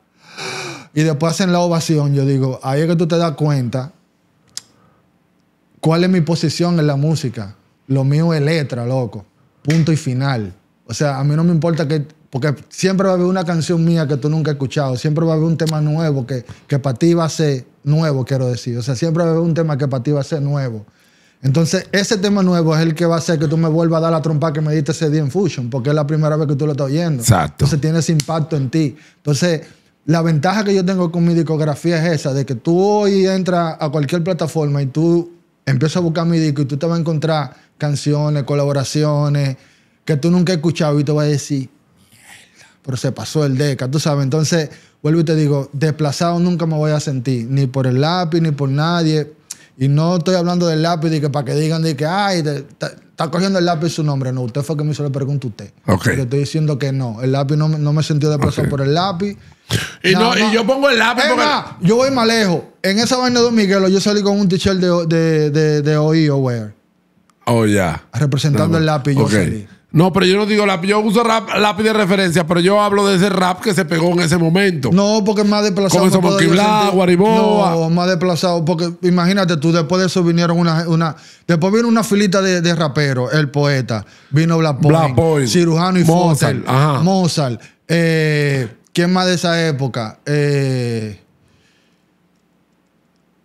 y después hacen la ovación, yo digo, ahí es que tú te das cuenta cuál es mi posición en la música. Lo mío es letra, loco. Punto y final. O sea, a mí no me importa que... Porque siempre va a haber una canción mía que tú nunca has escuchado. Siempre va a haber un tema nuevo que, que para ti va a ser nuevo, quiero decir. O sea, siempre va a haber un tema que para ti va a ser nuevo. Entonces, ese tema nuevo es el que va a hacer que tú me vuelvas a dar la trompa que me diste ese día en Fusion, porque es la primera vez que tú lo estás oyendo. Exacto. Entonces, tiene ese impacto en ti. Entonces, la ventaja que yo tengo con mi discografía es esa, de que tú hoy entras a cualquier plataforma y tú empiezas a buscar mi disco y tú te vas a encontrar canciones, colaboraciones que tú nunca has escuchado y te vas a decir, mierda, pero se pasó el deca, tú sabes. Entonces, vuelvo y te digo, desplazado nunca me voy a sentir, ni por el lápiz, ni por nadie. Y no estoy hablando del lápiz que para que digan de que, ay, está cogiendo el lápiz su nombre. No, usted fue que me hizo la pregunta a usted. Yo estoy diciendo que no, el lápiz no, me sentí desplazado por el lápiz y, no, y yo pongo el lápiz. yo voy más lejos. En esa vaina de Don Miguelo, yo salí con un t-shirt de, de, de, e Oh, ya. Representando el lápiz, No, pero yo no digo lápiz, yo uso rap, lápiz de referencia, pero yo hablo de ese rap que se pegó en ese momento. No, porque es más desplazado. no más desplazado, porque imagínate tú, después de eso vinieron una. una después vino una filita de, de raperos, el poeta, vino Black boy Cirujano y Mozart. Mozart. Eh, ¿Quién más de esa época? Eh,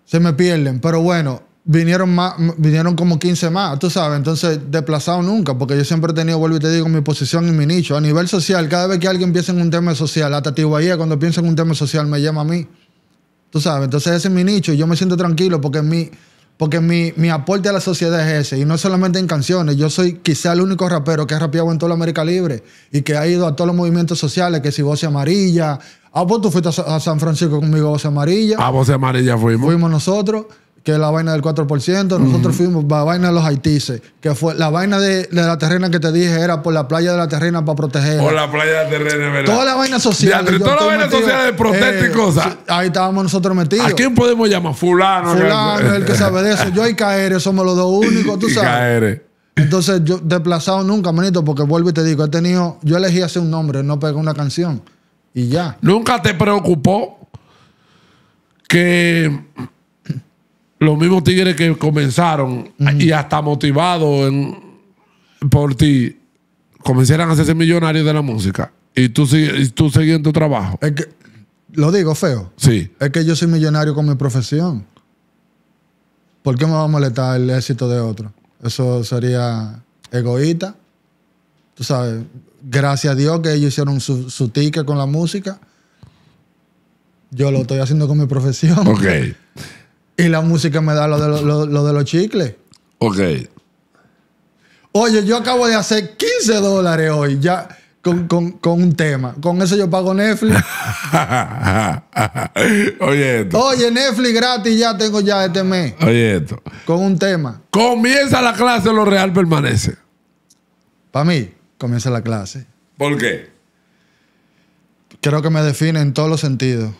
se me pierden, pero bueno, vinieron, más, vinieron como 15 más, tú sabes, entonces desplazado nunca, porque yo siempre he tenido, vuelvo y te digo, mi posición y mi nicho. A nivel social, cada vez que alguien piensa en un tema social, hasta Tihuahía, cuando piensa en un tema social, me llama a mí. Tú sabes, entonces ese es mi nicho y yo me siento tranquilo porque mi, porque mi, aporte a la sociedad es ese. Y no solamente en canciones. Yo soy quizá el único rapero que ha rapeado en toda América Libre y que ha ido a todos los movimientos sociales, que si Voce Amarilla. Ah, vos pues tú fuiste a, San Francisco conmigo, Voce Amarilla. A Voce Amarilla fuimos. Fuimos nosotros que la vaina del 4%, nosotros fuimos fuimos la vaina de los haitises, que fue la vaina de, la terrena que te dije era por la playa de la terrena para proteger. Por la playa de la terrena, ¿verdad? Toda la vaina social. toda la vaina social de protesta y eh, cosas. Ahí estábamos nosotros metidos. ¿A quién podemos llamar? Fulano. Fulano, es el que sabe de eso. Yo y KR somos los dos únicos, tú sabes. Entonces, yo desplazado nunca, manito, porque vuelvo y te digo, he tenido, yo elegí hacer un nombre, no pegar una canción. Y ya. ¿Nunca te preocupó que los mismos tigres que comenzaron y hasta motivados por ti, comenzaran a hacerse millonarios de la música y tú, sigues, tú seguías tu trabajo. Es que, lo digo feo. Sí. Es que yo soy millonario con mi profesión. ¿Por qué me va a molestar el éxito de otro? Eso sería egoísta. Tú sabes, gracias a Dios que ellos hicieron su, su ticket con la música. Yo lo estoy haciendo con mi profesión. Ok. Y la música me da lo de, los chicles. Ok. Oye, yo acabo de hacer 15 dólares hoy ya con, un tema. Con eso yo pago Netflix. Oye, Oye, Netflix gratis ya tengo ya este mes. Oye, esto. Con un tema. Comienza la clase, lo real permanece. Para mí, comienza la clase. ¿Por qué? Creo que me define en todos los sentidos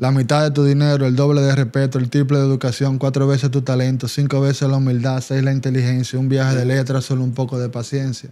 la mitad de tu dinero, el doble de respeto, el triple de educación, cuatro veces tu talento, cinco veces la humildad, seis la inteligencia, un viaje de letras, solo un poco de paciencia.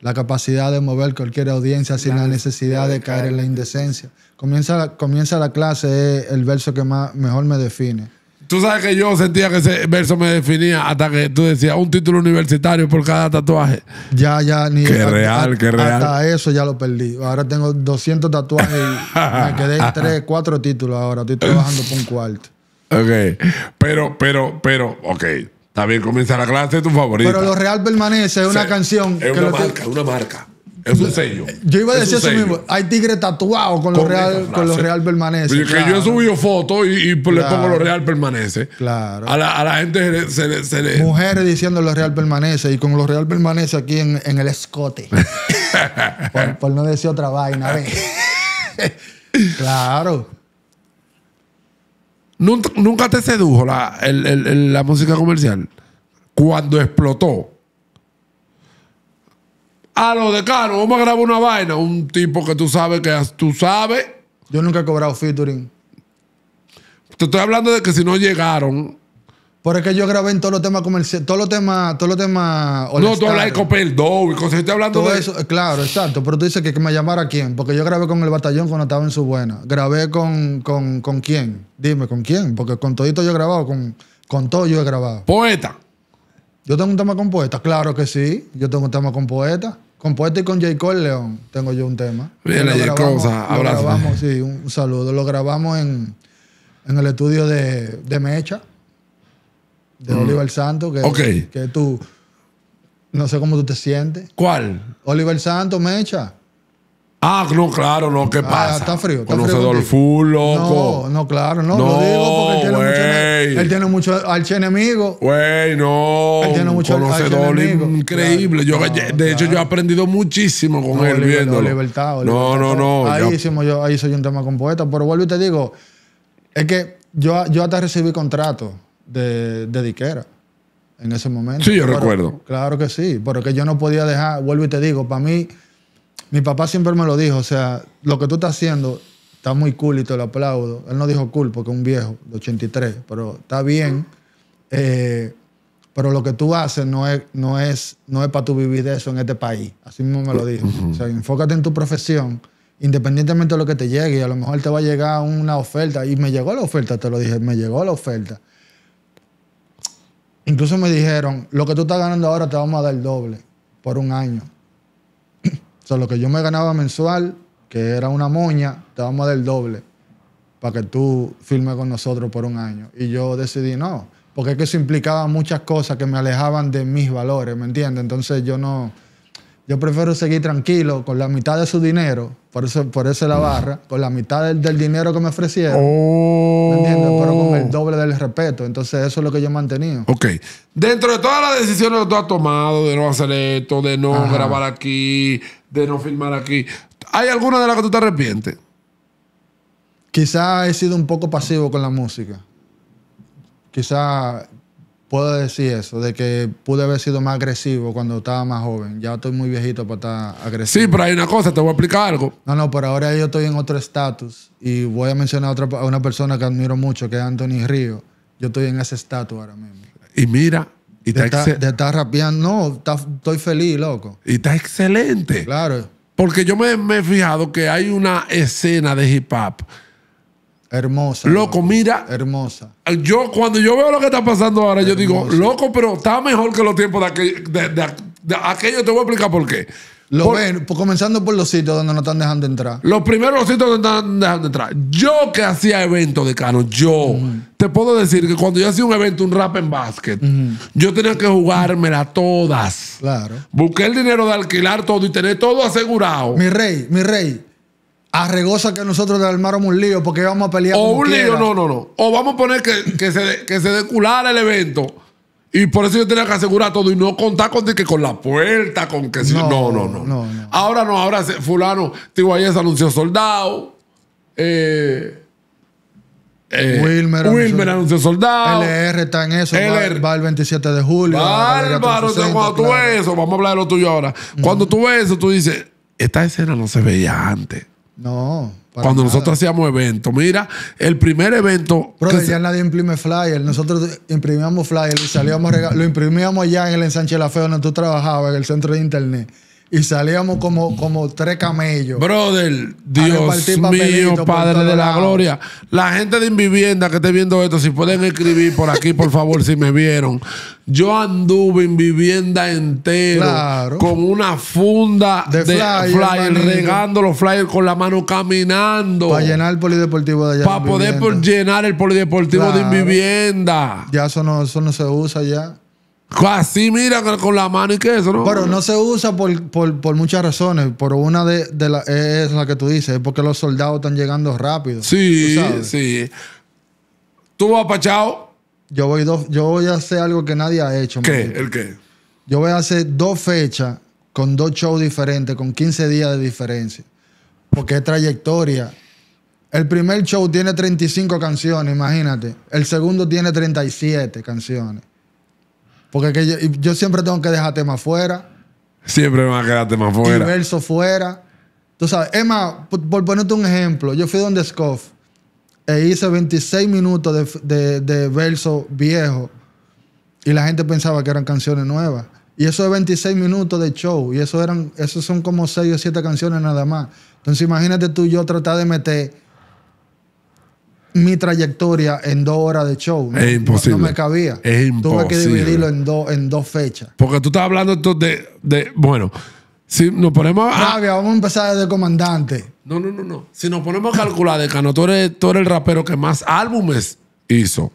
La capacidad de mover cualquier audiencia sin la, necesidad de caer en la indecencia. Comienza, comienza la clase, el verso que más, mejor me define. Tú sabes que yo sentía que ese verso me definía hasta que tú decías un título universitario por cada tatuaje. Ya, ya, ni. Qué real, qué real. Hasta eso ya lo perdí. Ahora tengo 200 tatuajes y me quedé en 3, 4 títulos ahora. Estoy trabajando por un cuarto. Ok. Pero, pero, pero, ok. Está bien, comienza la clase, de tu favorito. Pero lo real permanece, es una canción. Es una marca, una marca. Es un sello. Yo iba a decir eso mismo. Hay tigres tatuados con, lo real, con real permanece. que yo he subido fotos y, le pongo lo real permanece. Claro. A la, gente se le, Mujeres diciendo lo real permanece y con lo real permanece aquí en, el escote. por, no decir otra vaina. claro. ¿Nunca, te sedujo la, la música comercial? Cuando explotó a ah, lo de Caro, vamos a grabar una vaina. Un tipo que tú sabes que tú sabes. Yo nunca he cobrado featuring. Te estoy hablando de que si no llegaron. Porque yo grabé en todos los temas comerciales, todos los temas, todos los temas. No, tú hablas de Copel y Estoy hablando eso. Eh, claro, exacto. Pero tú dices que, me llamara quién. Porque yo grabé con el batallón cuando estaba en su buena. Grabé con, con, quién. Dime, ¿con quién? Porque con todito yo he grabado, con, con todo yo he grabado. Poeta. Yo tengo un tema con poeta, claro que sí. Yo tengo un tema con poeta. Compuesto y con J. Cole León tengo yo un tema. Bien, J. Cole, Grabamos, sí, un, saludo. Lo grabamos en, el estudio de, Mecha, de mm. Oliver Santos, que, que tú, no sé cómo tú te sientes. ¿Cuál? Oliver Santos, Mecha. Ah, no, claro, no, ¿qué ah, pasa? Ah, está frío. Está Conocedor full, loco. No, no, claro, no. no lo digo porque él tiene, mucho, él tiene mucho Güey, no. Él tiene mucho Conocedor increíble. yo, eh, de hecho, yo he aprendido muchísimo con él viendo. viéndolo. no, no, no. Ahí, hicimos yo, ahí soy un tema compuesto. Pero vuelvo y te digo, es que yo, yo hasta recibí contrato de, de diquera en ese momento. Sí, yo recuerdo. Claro que sí, pero que yo no podía dejar, vuelvo y te digo, para mí mi papá siempre me lo dijo, o sea, lo que tú estás haciendo está muy cool y te lo aplaudo. Él no dijo cool porque es un viejo de 83, pero está bien. Eh, pero lo que tú haces no es, no es, no es para tu vivir de eso en este país. Así mismo me lo dijo. O sea, enfócate en tu profesión, independientemente de lo que te llegue. Y a lo mejor te va a llegar una oferta. Y me llegó la oferta, te lo dije, me llegó la oferta. Incluso me dijeron, lo que tú estás ganando ahora te vamos a dar el doble por un año lo que yo me ganaba mensual, que era una moña, te vamos a dar el doble para que tú firmes con nosotros por un año. Y yo decidí no, porque es que eso implicaba muchas cosas que me alejaban de mis valores, ¿me entiendes? Entonces yo no, yo prefiero seguir tranquilo con la mitad de su dinero, por eso, por eso la barra, con la mitad del, dinero que me ofrecieron, ¿me entiendes? Pero con el doble del respeto. Entonces eso es lo que yo he mantenido. Ok, dentro de todas las decisiones que tú has tomado de no hacer esto, de no grabar aquí, de no filmar aquí. ¿Hay alguna de las que tú te arrepientes? Quizá he sido un poco pasivo con la música. Quizá puedo decir eso, de que pude haber sido más agresivo cuando estaba más joven. Ya estoy muy viejito para estar agresivo. Sí, pero hay una cosa, te voy a explicar algo. No, no, pero ahora yo estoy en otro estatus y voy a mencionar otra, a una persona que admiro mucho, que es Anthony Río. Yo estoy en ese estatus ahora mismo. Y mira, y te, está, rapeando. No, estoy feliz, loco. Y está excelente. Claro. Porque yo me, he fijado que hay una escena de hip hop. Hermosa. Loco, mira. Hermosa. Yo, cuando yo veo lo que está pasando ahora, yo digo, loco, pero está mejor que los tiempos de aquello. Te voy a explicar por qué lo pues comenzando por los sitios donde no están dejando entrar. Los primeros sitios donde están dejando entrar. Yo que hacía eventos de cano, yo mm. te puedo decir que cuando yo hacía un evento, un rap en básquet, mm. yo tenía que jugármela todas. Claro. Busqué el dinero de alquilar todo y tener todo asegurado. Mi rey, mi rey. Arregosa que nosotros le armaron un lío porque íbamos a pelear. O un lío, no, no, no. O vamos a poner que, que se, que se deculara el evento y por eso yo tenía que asegurar todo y no contar con con la puerta, con que... No, no, no. no. no, Ahora no, ahora fulano, Tiguayes anunció soldado. Eh, eh, Wilmer, anunció soldado. LR está en eso. Va, el 27 de julio. Bárbaro, cuando tú ves eso, vamos a hablar de lo tuyo ahora. Cuando tú ves eso, tú dices, esta escena no se veía antes. No. Cuando nosotros hacíamos eventos, mira, el primer evento. Pero nadie imprime flyer. Nosotros imprimíamos flyer y salíamos, lo imprimíamos ya en el ensanche de la Fe donde tú trabajabas, en el centro de internet y salíamos como, como tres camellos. Brother, Dios mío, Padre de la Gloria. La gente de Invivienda que esté viendo esto, si pueden escribir por aquí, por favor, si me vieron. Yo anduve en vivienda entero con una funda de, flyers. regando los flyers con la mano caminando. Para llenar el polideportivo de allá. Para poder llenar el polideportivo de Invivienda. Ya eso no, eso no se usa ya. Así, mira, con la mano y que eso, ¿no? Pero no se usa por, muchas razones, pero una de, las es la que tú dices, es porque los soldados están llegando rápido. Sí, sí. ¿Tú vas para Yo voy, dos, yo a hacer algo que nadie ha hecho. ¿Qué? ¿El qué? Yo voy a hacer dos fechas con dos shows diferentes, con 15 días de diferencia. Porque es trayectoria. El primer show tiene 35 canciones, imagínate. El segundo tiene 37 canciones. Porque yo, siempre tengo que dejar temas fuera. Siempre me va a quedar temas fuera. verso fuera. Tú sabes, Emma, por, ponerte un ejemplo, yo fui donde Scoff e hice 26 minutos de, de, verso viejo y la gente pensaba que eran canciones nuevas. Y eso es 26 minutos de show. Y eso eran, eso son como 6 o 7 canciones nada más. Entonces imagínate tú yo tratar de meter mi trayectoria en dos horas de show. Es no, imposible. No, me cabía. Es imposible. Tuve que dividirlo en, en dos fechas. Porque tú estás hablando de, bueno, si nos ponemos a... vamos a empezar desde comandante. No, no, no, no. Si nos ponemos a calcular, de tú eres, el rapero que más álbumes hizo.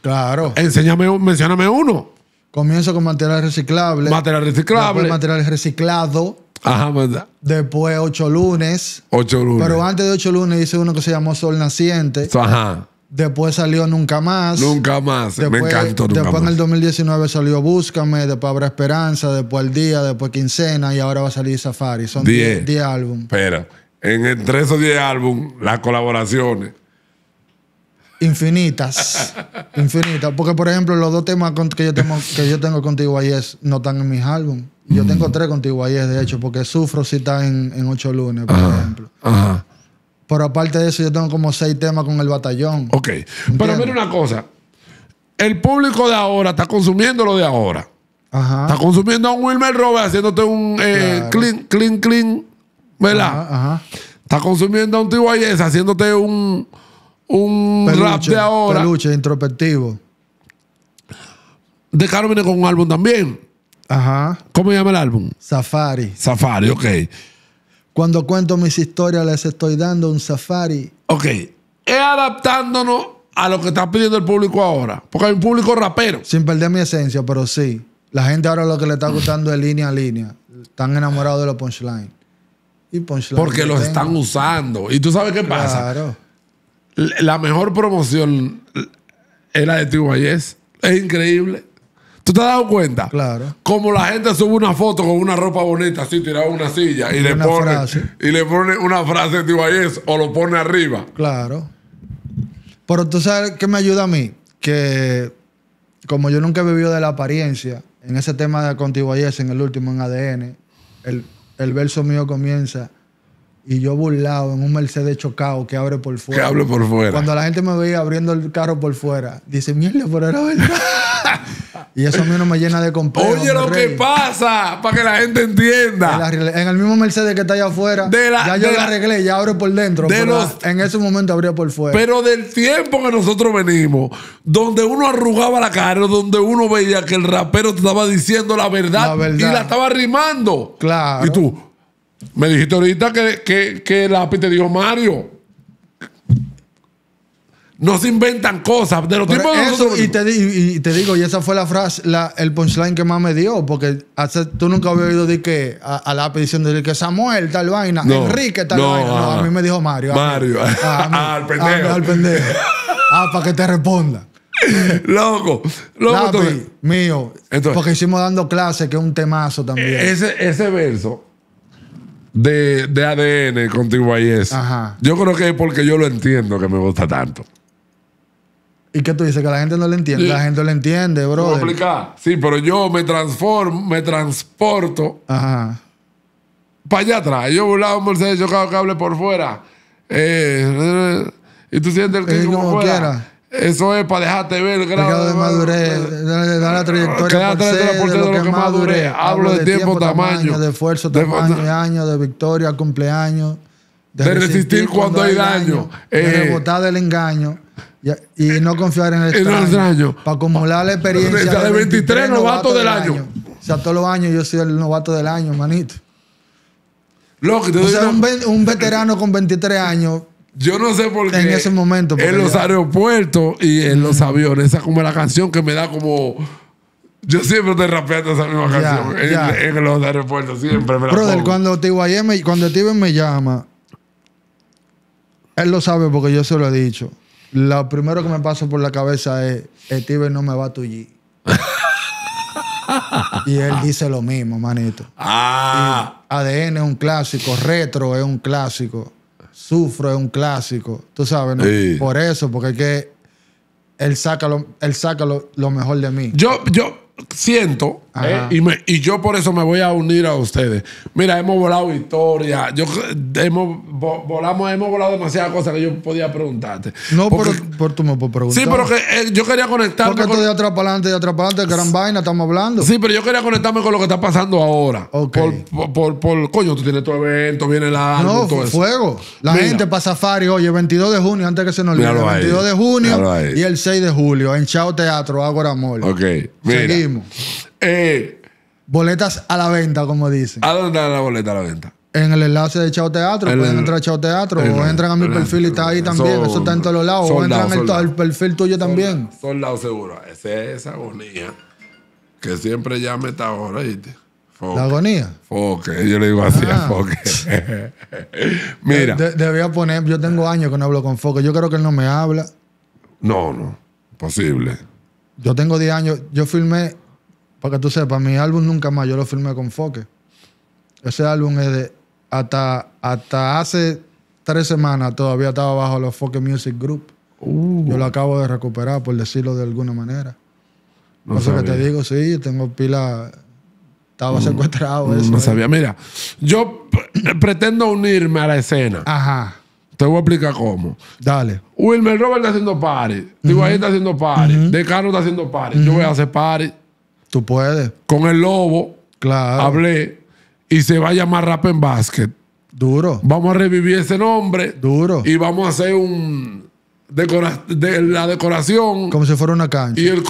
Claro. Enséñame, mencioname uno. Comienzo con material reciclable. Material reciclable. Material reciclado. Pues, después 8 Lunes. Ocho Lunes. Pero antes de 8 Lunes hice uno que se llamó Sol Naciente. Ajá. Después salió Nunca Más. Nunca Más. Me encantó Después en el 2019 salió Búscame, después Habrá Esperanza, después El Día, después Quincena y ahora va a salir Safari. Son 10 álbumes. espera en entre esos 10 álbumes, las colaboraciones. Infinitas. infinitas. Porque, por ejemplo, los dos temas que yo tengo, que yo tengo contigo ahí es, no están en mis álbum. Yo mm. tengo tres contigo ahí, de hecho, porque Sufro si están en, Ocho Lunes, por ejemplo. Ajá. Pero aparte de eso, yo tengo como seis temas con el batallón. Ok. Pero mira una cosa. El público de ahora está consumiendo lo de ahora. Ajá. Está consumiendo a un Wilmer Robert haciéndote un eh, clean, clean, clean. ¿Verdad? Ajá, Está consumiendo a un T.Y.S. haciéndote un un rap de ahora. Peluche, introspectivo. De Caro con un álbum también. Ajá. ¿Cómo se llama el álbum? Safari. Safari, ok. Cuando cuento mis historias les estoy dando un safari. Ok. Es adaptándonos a lo que está pidiendo el público ahora. Porque hay un público rapero. Sin perder mi esencia, pero sí. La gente ahora lo que le está gustando es línea a línea. Están enamorados de los punchlines. Y punchline Porque los están usando. ¿Y tú sabes qué pasa? Claro la mejor promoción es la de Tío Es increíble. ¿Tú te has dado cuenta? Claro. Como la gente sube una foto con una ropa bonita, así tirada una silla, y, le, pone, y le pone una frase de Tío o lo pone arriba. Claro. Pero tú sabes que me ayuda a mí, que como yo nunca he vivido de la apariencia, en ese tema de Contigo en el último, en ADN, el, el verso mío comienza y yo burlado en un Mercedes chocado que abre por fuera. Que abre por fuera. Cuando la gente me veía abriendo el carro por fuera, dice, mierda, pero era verdad. y eso a mí no me llena de complejo. Oye, lo que pasa, para que la gente entienda. En, el mismo Mercedes que está allá afuera, ya yo lo arreglé, ya abro por dentro. pero en ese momento abría por fuera. Pero del tiempo que nosotros venimos, donde uno arrugaba la cara, donde uno veía que el rapero te estaba diciendo la verdad, la verdad. y la estaba rimando. Claro. Y tú, me dijiste ahorita que, que, que te dijo Mario. No se inventan cosas. De los tipos Y te, digo, y esa fue la frase, el punchline que más me dio, porque tú nunca habías oído de que a, la lápiz diciendo de que Samuel tal vaina, Enrique tal vaina. Ah, a mí me dijo Mario. Mario. al pendejo. al pendejo. Ah, para que te responda. loco, loco. mío. porque hicimos dando clase que es un temazo también. E, ese verso de, ADN contigo ahí es Yo creo que es porque yo lo entiendo que me gusta tanto. ¿Y qué tú dices? Que la gente no lo entiende. La gente lo entiende, bro. Sí, pero yo me transformo, me transporto. Ajá. Para allá atrás. Yo volaba un Mercedes, yo cable por fuera. Eh, eh, eh. y tú sientes el que como, Quiera. Eso es para dejarte ver el grado de, madurez, de, la trayectoria, por ser, de, lo que, que Hablo de, tiempo, tamaño, de esfuerzo, tamaño, de años, de victoria, cumpleaños, de, resistir, cuando, hay daño, de eh. rebotar del engaño. Y, no confiar en el extraño, Para acumular la experiencia. de 23 novatos del, año. O sea, todos los años yo soy el novato del año, manito. o sea, un veterano con 23 años yo no sé por qué. En ese momento. En los aeropuertos y en los aviones. Esa es como la canción que me da como. Yo siempre te rapeando esa misma canción. En, los aeropuertos, siempre. Me la Brother, cuando Tiguayé me, cuando Steven me llama, él lo sabe porque yo se lo he dicho. Lo primero que me pasa por la cabeza es: Steven no me va a tu y él dice lo mismo, manito. Ah. ADN es un clásico, retro es un clásico. Sufro es un clásico, tú sabes, ¿no? Por eso, porque es que él saca, lo, él saca lo, lo, mejor de mí. Yo, yo siento ¿Eh? Y, yo por eso me voy a unir a ustedes. Mira, hemos volado historia. Yo, hemos, volamos, hemos volado demasiadas cosas que yo podía preguntarte. No, pero por, tú me puedes preguntar. Sí, pero que, eh, yo quería conectarme. Porque con, de atrás para de atrás para gran vaina, estamos hablando. Sí, pero yo quería conectarme con lo que está pasando ahora. Por, coño, tú tienes tu evento, viene la. No, todo eso. fuego. La gente gente para safari, oye, 22 de junio, antes que se nos olvide. 22 de junio y el 6 de julio, en Chao Teatro, Ágora Mole. Ok. Seguimos. Eh, boletas a la venta, como dicen. ¿A dónde está la boleta a la venta? En el enlace de Chao Teatro, pueden entrar a Chao Teatro, o entran a mi perfil y está ahí también, eso está en todos los lados, o entran en perfil tuyo también. Son Soldado seguro, esa es esa agonía que siempre llama esta hora, ¿viste? ¿La agonía? Foque, yo le digo así a ah. Foque. Mira. debía poner, yo tengo años que no hablo con Foque, yo creo que él no me habla. No, no, posible. Yo tengo 10 años, yo filmé para que tú sepas, mi álbum Nunca Más, yo lo firmé con Foque. Ese álbum es de. Hasta, hace tres semanas todavía estaba bajo los Foque Music Group. Uh. Yo lo acabo de recuperar, por decirlo de alguna manera. No, sé qué te digo, sí, tengo pila. Estaba mm. secuestrado. Mm, eso, no sabía. Mira, yo pretendo unirme a la escena. Ajá. Te voy a explicar cómo. Dale. Wilmer Robert está haciendo party. Digo, está haciendo party. De Carlos está haciendo party. Yo voy a hacer party. Tú puedes. Con el lobo. Claro. Hablé. Y se va a llamar Rap en básquet. Duro. Vamos a revivir ese nombre. Duro. Y vamos a hacer un. de la decoración. Como si fuera una cancha. Y, el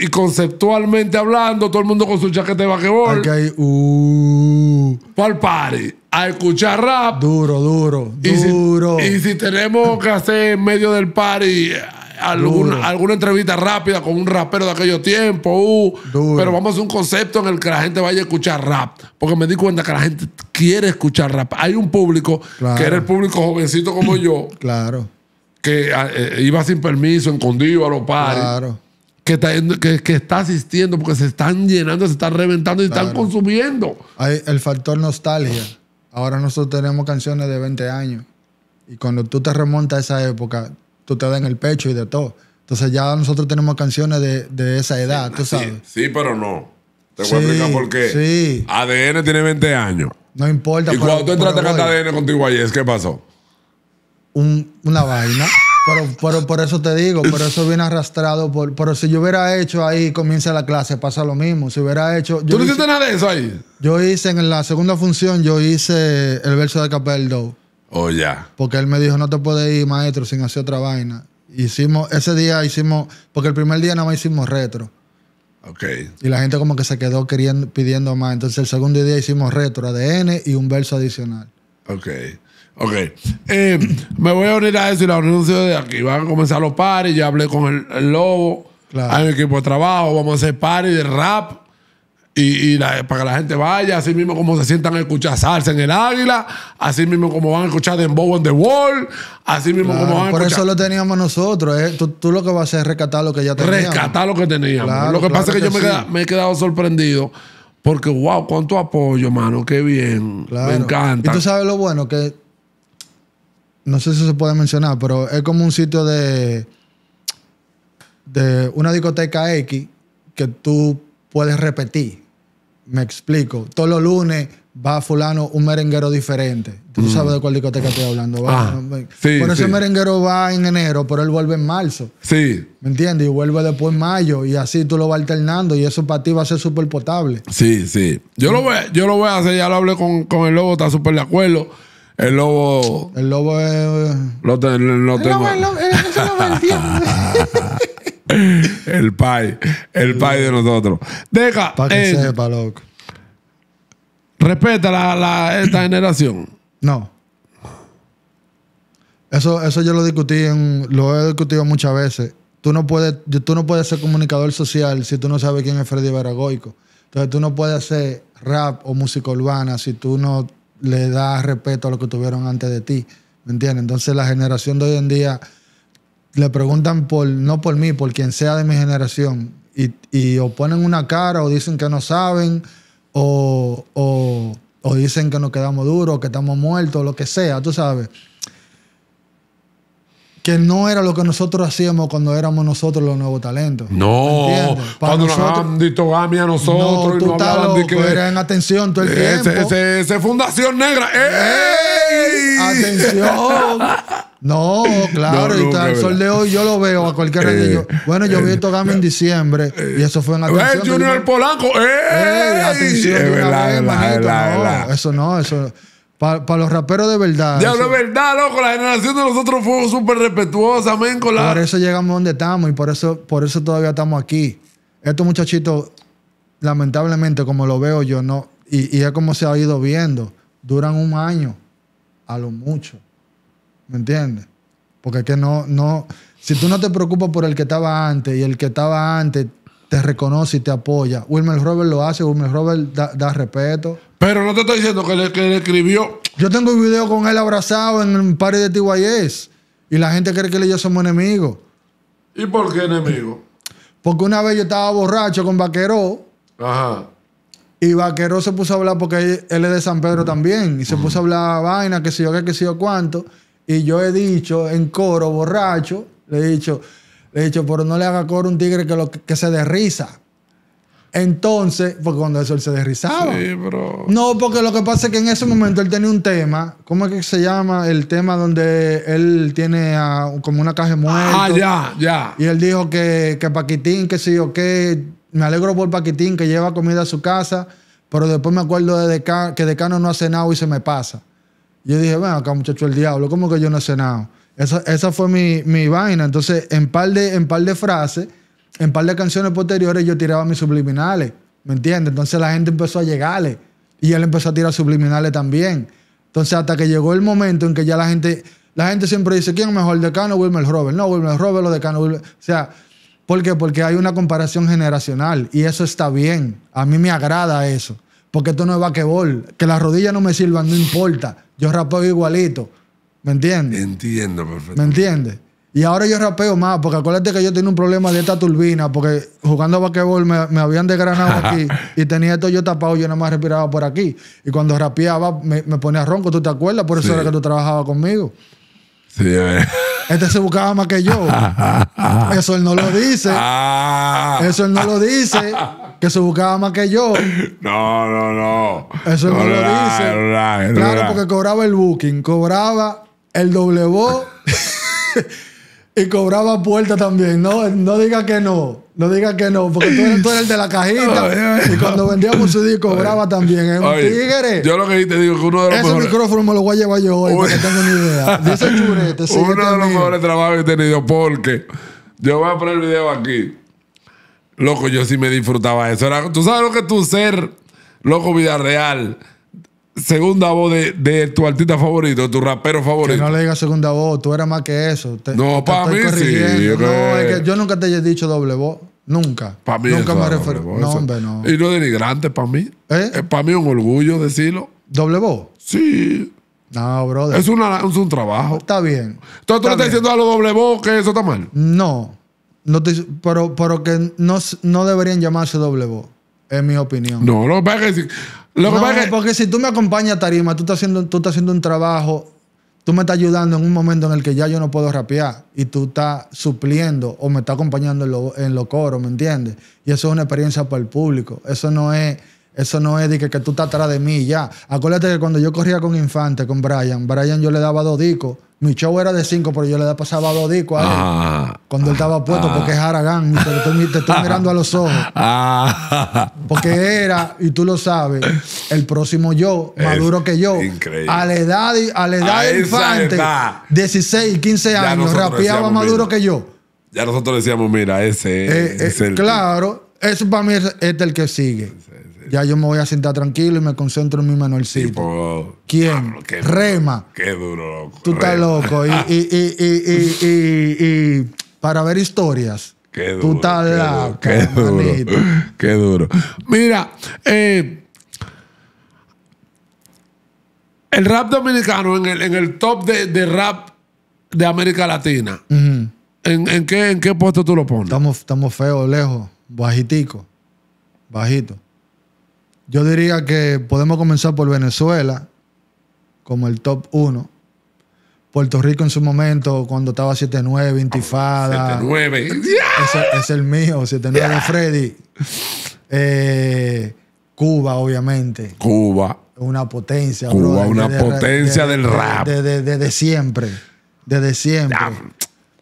y conceptualmente hablando, todo el mundo con su chaqueta de basquetbol. Aquí hay. Uh. Para el party. A escuchar rap. Duro, duro. Y duro. y si tenemos que hacer en medio del party alguna, alguna, entrevista rápida con un rapero de aquello tiempo. Uh, pero vamos a hacer un concepto en el que la gente vaya a escuchar rap. Porque me di cuenta que la gente quiere escuchar rap. Hay un público que era el público jovencito como yo. claro. Que ah, eh, iba sin permiso, escondido a los padres. Claro. Que está, que, está, asistiendo porque se están llenando, se están reventando y están consumiendo. Hay el factor nostalgia. Ahora nosotros tenemos canciones de 20 años. Y cuando tú te remontas a esa época, tú te da en el pecho y de todo. Entonces ya nosotros tenemos canciones de, esa edad, sí, sabes. Sí, pero no. Te voy a explicar por qué. Sí. ADN tiene 20 años. No importa. Y cuando tú entraste a cantar ADN contigo ayer, ¿qué pasó? una vaina. Pero, pero, por eso te digo, por eso viene arrastrado. pero si yo hubiera hecho ahí, comienza la clase, pasa lo mismo. Si hubiera hecho. Yo ¿Tú no hiciste nada de eso ahí? Yo hice en la segunda función, yo hice el verso de Capeldo. Oh, porque él me dijo, no te puedes ir, maestro, sin hacer otra vaina. Hicimos, ese día hicimos, porque el primer día nada más hicimos retro. Ok. Y la gente como que se quedó queriendo, pidiendo más. Entonces el segundo día hicimos retro, ADN y un verso adicional. Ok. Ok. Eh, me voy a unir a eso y la anuncio de aquí. Van a comenzar los pares. Ya hablé con el, lobo. Hay un equipo de trabajo. Vamos a hacer pares de rap y, para que la gente vaya, así mismo como se sientan a escuchar salsa en el Águila, así mismo como van a escuchar Dembow on the Wall, así mismo como van a escuchar. Por eso lo teníamos nosotros, eh. tú, lo que vas a hacer es rescatar lo que ya teníamos. Rescatar lo que teníamos. lo que pasa es que, yo me, he quedado sorprendido. Porque, wow, cuánto apoyo, mano, qué bien. Me encanta. Y tú sabes lo bueno, que no sé si se puede mencionar, pero es como un sitio de, de una discoteca X que tú puedes repetir. Me explico. Todos los lunes va fulano un merenguero diferente. Tú mm. sabes de cuál discoteca estoy hablando. Por ah, eso merenguero va en enero, pero él vuelve en marzo. Sí. ¿Me entiendes? Y vuelve después en mayo. Y así tú lo vas alternando. Y eso para ti va a ser súper potable. Sí, sí. Yo, Lo voy, yo lo voy a hacer. Ya lo hablé con, el lobo. Está súper de acuerdo. El lobo... El lobo es... Lo lobo, el pai. El pai de nosotros. Deja. Para que Respeta la, la, esta generación. No. Eso, eso yo lo discutí lo he discutido muchas veces. Tú no puedes, tú no puedes ser comunicador social si tú no sabes quién es Freddy Baragoico. Entonces tú no puedes hacer rap o música urbana si tú no le das respeto a lo que tuvieron antes de ti. ¿Me entiendes? Entonces la generación de hoy en día le preguntan por, no por mí, por quien sea de mi generación, y, y o ponen una cara o dicen que no saben, o, o, dicen que nos quedamos duros, que estamos muertos, lo que sea, tú sabes que no era lo que nosotros hacíamos cuando éramos nosotros los nuevos talentos. No, cuando nosotros, nos ditogamia a nosotros y de que en atención todo el ese, tiempo. Fundación Negra. ¡Ey! Atención. No, claro, y el sol de hoy yo lo veo a cualquier eh, Bueno, yo vi eh, esto en eh, diciembre eh, y eso fue en atención. Junior Polanco! ¡Eh! Eso no, eso... Para los raperos de verdad. Ya, de verdad, loco. La generación de nosotros fue súper respetuosa, amén, Por eso llegamos donde estamos y por eso, por eso todavía estamos aquí. Estos muchachitos, lamentablemente, como lo veo yo, no... Y, y es como se ha ido viendo. Duran un año, a lo mucho. ¿Me entiendes? Porque es que no, no, si tú no te preocupas por el que estaba antes y el que estaba antes te reconoce y te apoya, Wilmer Robert lo hace, Wilmer Robert da, respeto. Pero no te estoy diciendo que le, escribió. Yo tengo un video con él abrazado en un par de TYS y la gente cree que él y yo somos enemigos. ¿Y por qué enemigos? Porque una vez yo estaba borracho con Vaqueró. Ajá. Y Vaqueró se puso a hablar porque él es de San Pedro mm. también. Y se puso a hablar vaina, que si yo qué, que sé yo cuánto. Y yo he dicho en coro, borracho, le he dicho, le he dicho, pero no le haga coro a un tigre que, lo, que se derriza. Entonces, fue cuando eso él se derrizaba. Sí, bro. No, porque lo que pasa es que en ese momento él tenía un tema. ¿Cómo es que se llama? El tema donde él tiene como una caja muerta. Ah, ya, ya. Y él dijo que, Paquitín, que sí o qué. Me alegro por Paquitín que lleva comida a su casa, pero después me acuerdo de que Decano no hace nada y se me pasa. Yo dije, ven acá, muchacho, el diablo, ¿cómo que yo no he cenado? Esa, esa fue mi, vaina. Entonces, en par, de, en par de frases, en par de canciones posteriores, yo tiraba mis subliminales. ¿Me entiendes? Entonces la gente empezó a llegarle. Y él empezó a tirar subliminales también. Entonces, hasta que llegó el momento en que ya la gente. La gente siempre dice: ¿Quién es mejor, Decano o Wilmer Robert? No, Wilmer Robert o Decano O sea, ¿por qué? Porque hay una comparación generacional. Y eso está bien. A mí me agrada eso. Porque esto no es vaquebol. Que las rodillas no me sirvan, no importa yo rapeo igualito. ¿Me entiendes? Entiendo, perfecto. ¿Me entiendes? Y ahora yo rapeo más, porque acuérdate que yo tenía un problema de esta turbina, porque jugando a basquetbol me, habían desgranado aquí y tenía esto yo tapado, yo nada más respiraba por aquí. Y cuando rapeaba me, ponía ronco, ¿tú te acuerdas? Por eso era que tú trabajabas conmigo este se buscaba más que yo. Eso él no lo dice. Ah. Eso él no lo dice. Que se buscaba más que yo. No, no, no. Eso él no, lo dice. claro, porque cobraba el booking, cobraba el W. Y cobraba puerta también. No, no diga que no. No diga que no, porque tú eres, tú el de la cajita. y cuando vendíamos un disco, cobraba también. Es un tigre. Yo lo que te digo que uno de los Ese mejores... micrófono me lo voy a llevar yo hoy, porque tengo ni idea. Dice churete. Uno este de los mejores trabajos que he tenido, porque yo voy a poner el video aquí. Loco, yo sí me disfrutaba eso. Era, tú sabes lo que tú ser, loco, vida real segunda voz de, tu artista favorito, tu rapero favorito. Que no le digas segunda voz, tú eras más que eso. no, para mí sí. Yo, no, yo nunca te he dicho doble voz. Nunca. Para mí Nunca me refiero. No, hombre, no. Y no denigrante para mí. ¿Eh? Es para mí un orgullo decirlo. ¿Doble voz? Sí. No, brother. Es, un trabajo. Está bien. Entonces tú le estás diciendo a los doble voz que eso está mal. No. no pero, pero que no, deberían llamarse doble voz. Es mi opinión. No, no, que porque si tú me acompañas a tarima, tú estás, haciendo, tú estás haciendo un trabajo, tú me estás ayudando en un momento en el que ya yo no puedo rapear y tú estás supliendo o me estás acompañando en los coros, ¿me entiendes? Y eso es una experiencia para el público. Eso no es... Eso no es de que, que tú estás atrás de mí ya. Acuérdate que cuando yo corría con Infante, con Brian, Brian yo le daba dos discos mi show era de cinco, pero yo le pasaba dos a él ah. cuando él estaba puesto, porque es ah. Aragán, te, estoy, ah. mirando a los ojos. porque era, y tú lo sabes, el próximo yo, maduro que yo, a la edad, a la edad de infante, edad, 16, 15 años, rapeaba maduro que yo. Ya nosotros decíamos, mira, ese, es eh, eh, el. Claro, eso para mí es, este el que sigue. Ya yo me voy a sentar tranquilo y me concentro en mi Manuelcito. ¿Quién? Rema. Qué duro, loco. Tú estás loco. Y, y, y, y, para ver historias. Qué duro. Tú estás qué loco. Qué duro. Qué duro. Mira, eh, el rap dominicano en el, en el top de, de, rap de América Latina. ¿En, en, qué, ¿En qué puesto tú lo pones? Estamos, estamos feos, lejos, bajitico, bajito. Yo diría que podemos comenzar por Venezuela como el top uno. Puerto Rico en su momento, cuando estaba 7-9, Intifada. 7-9. Es, el mío, 7-9 Freddy. Eh, Cuba, obviamente. Cuba. Una potencia. Cuba, una potencia del rap. Desde siempre. Desde siempre.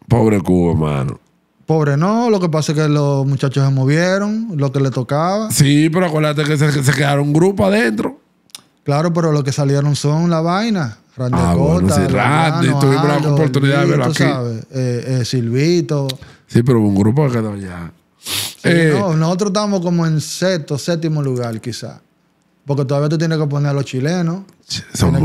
pobre Cuba, hermano. Pobre no, lo que pasa es que los muchachos se movieron, lo que le tocaba. Sí, pero acuérdate que se, quedaron un grupo adentro. Claro, pero lo que salieron son la vaina. Randy ah, Cota, Randy, tuvimos la oportunidad de verlo aquí. Eh, eh, Silvito. Sí, pero un grupo que quedó ya. Eh, no, nosotros estábamos como en sexto, séptimo lugar, quizás. Porque todavía tú tienes que poner a los chilenos. Son tienes,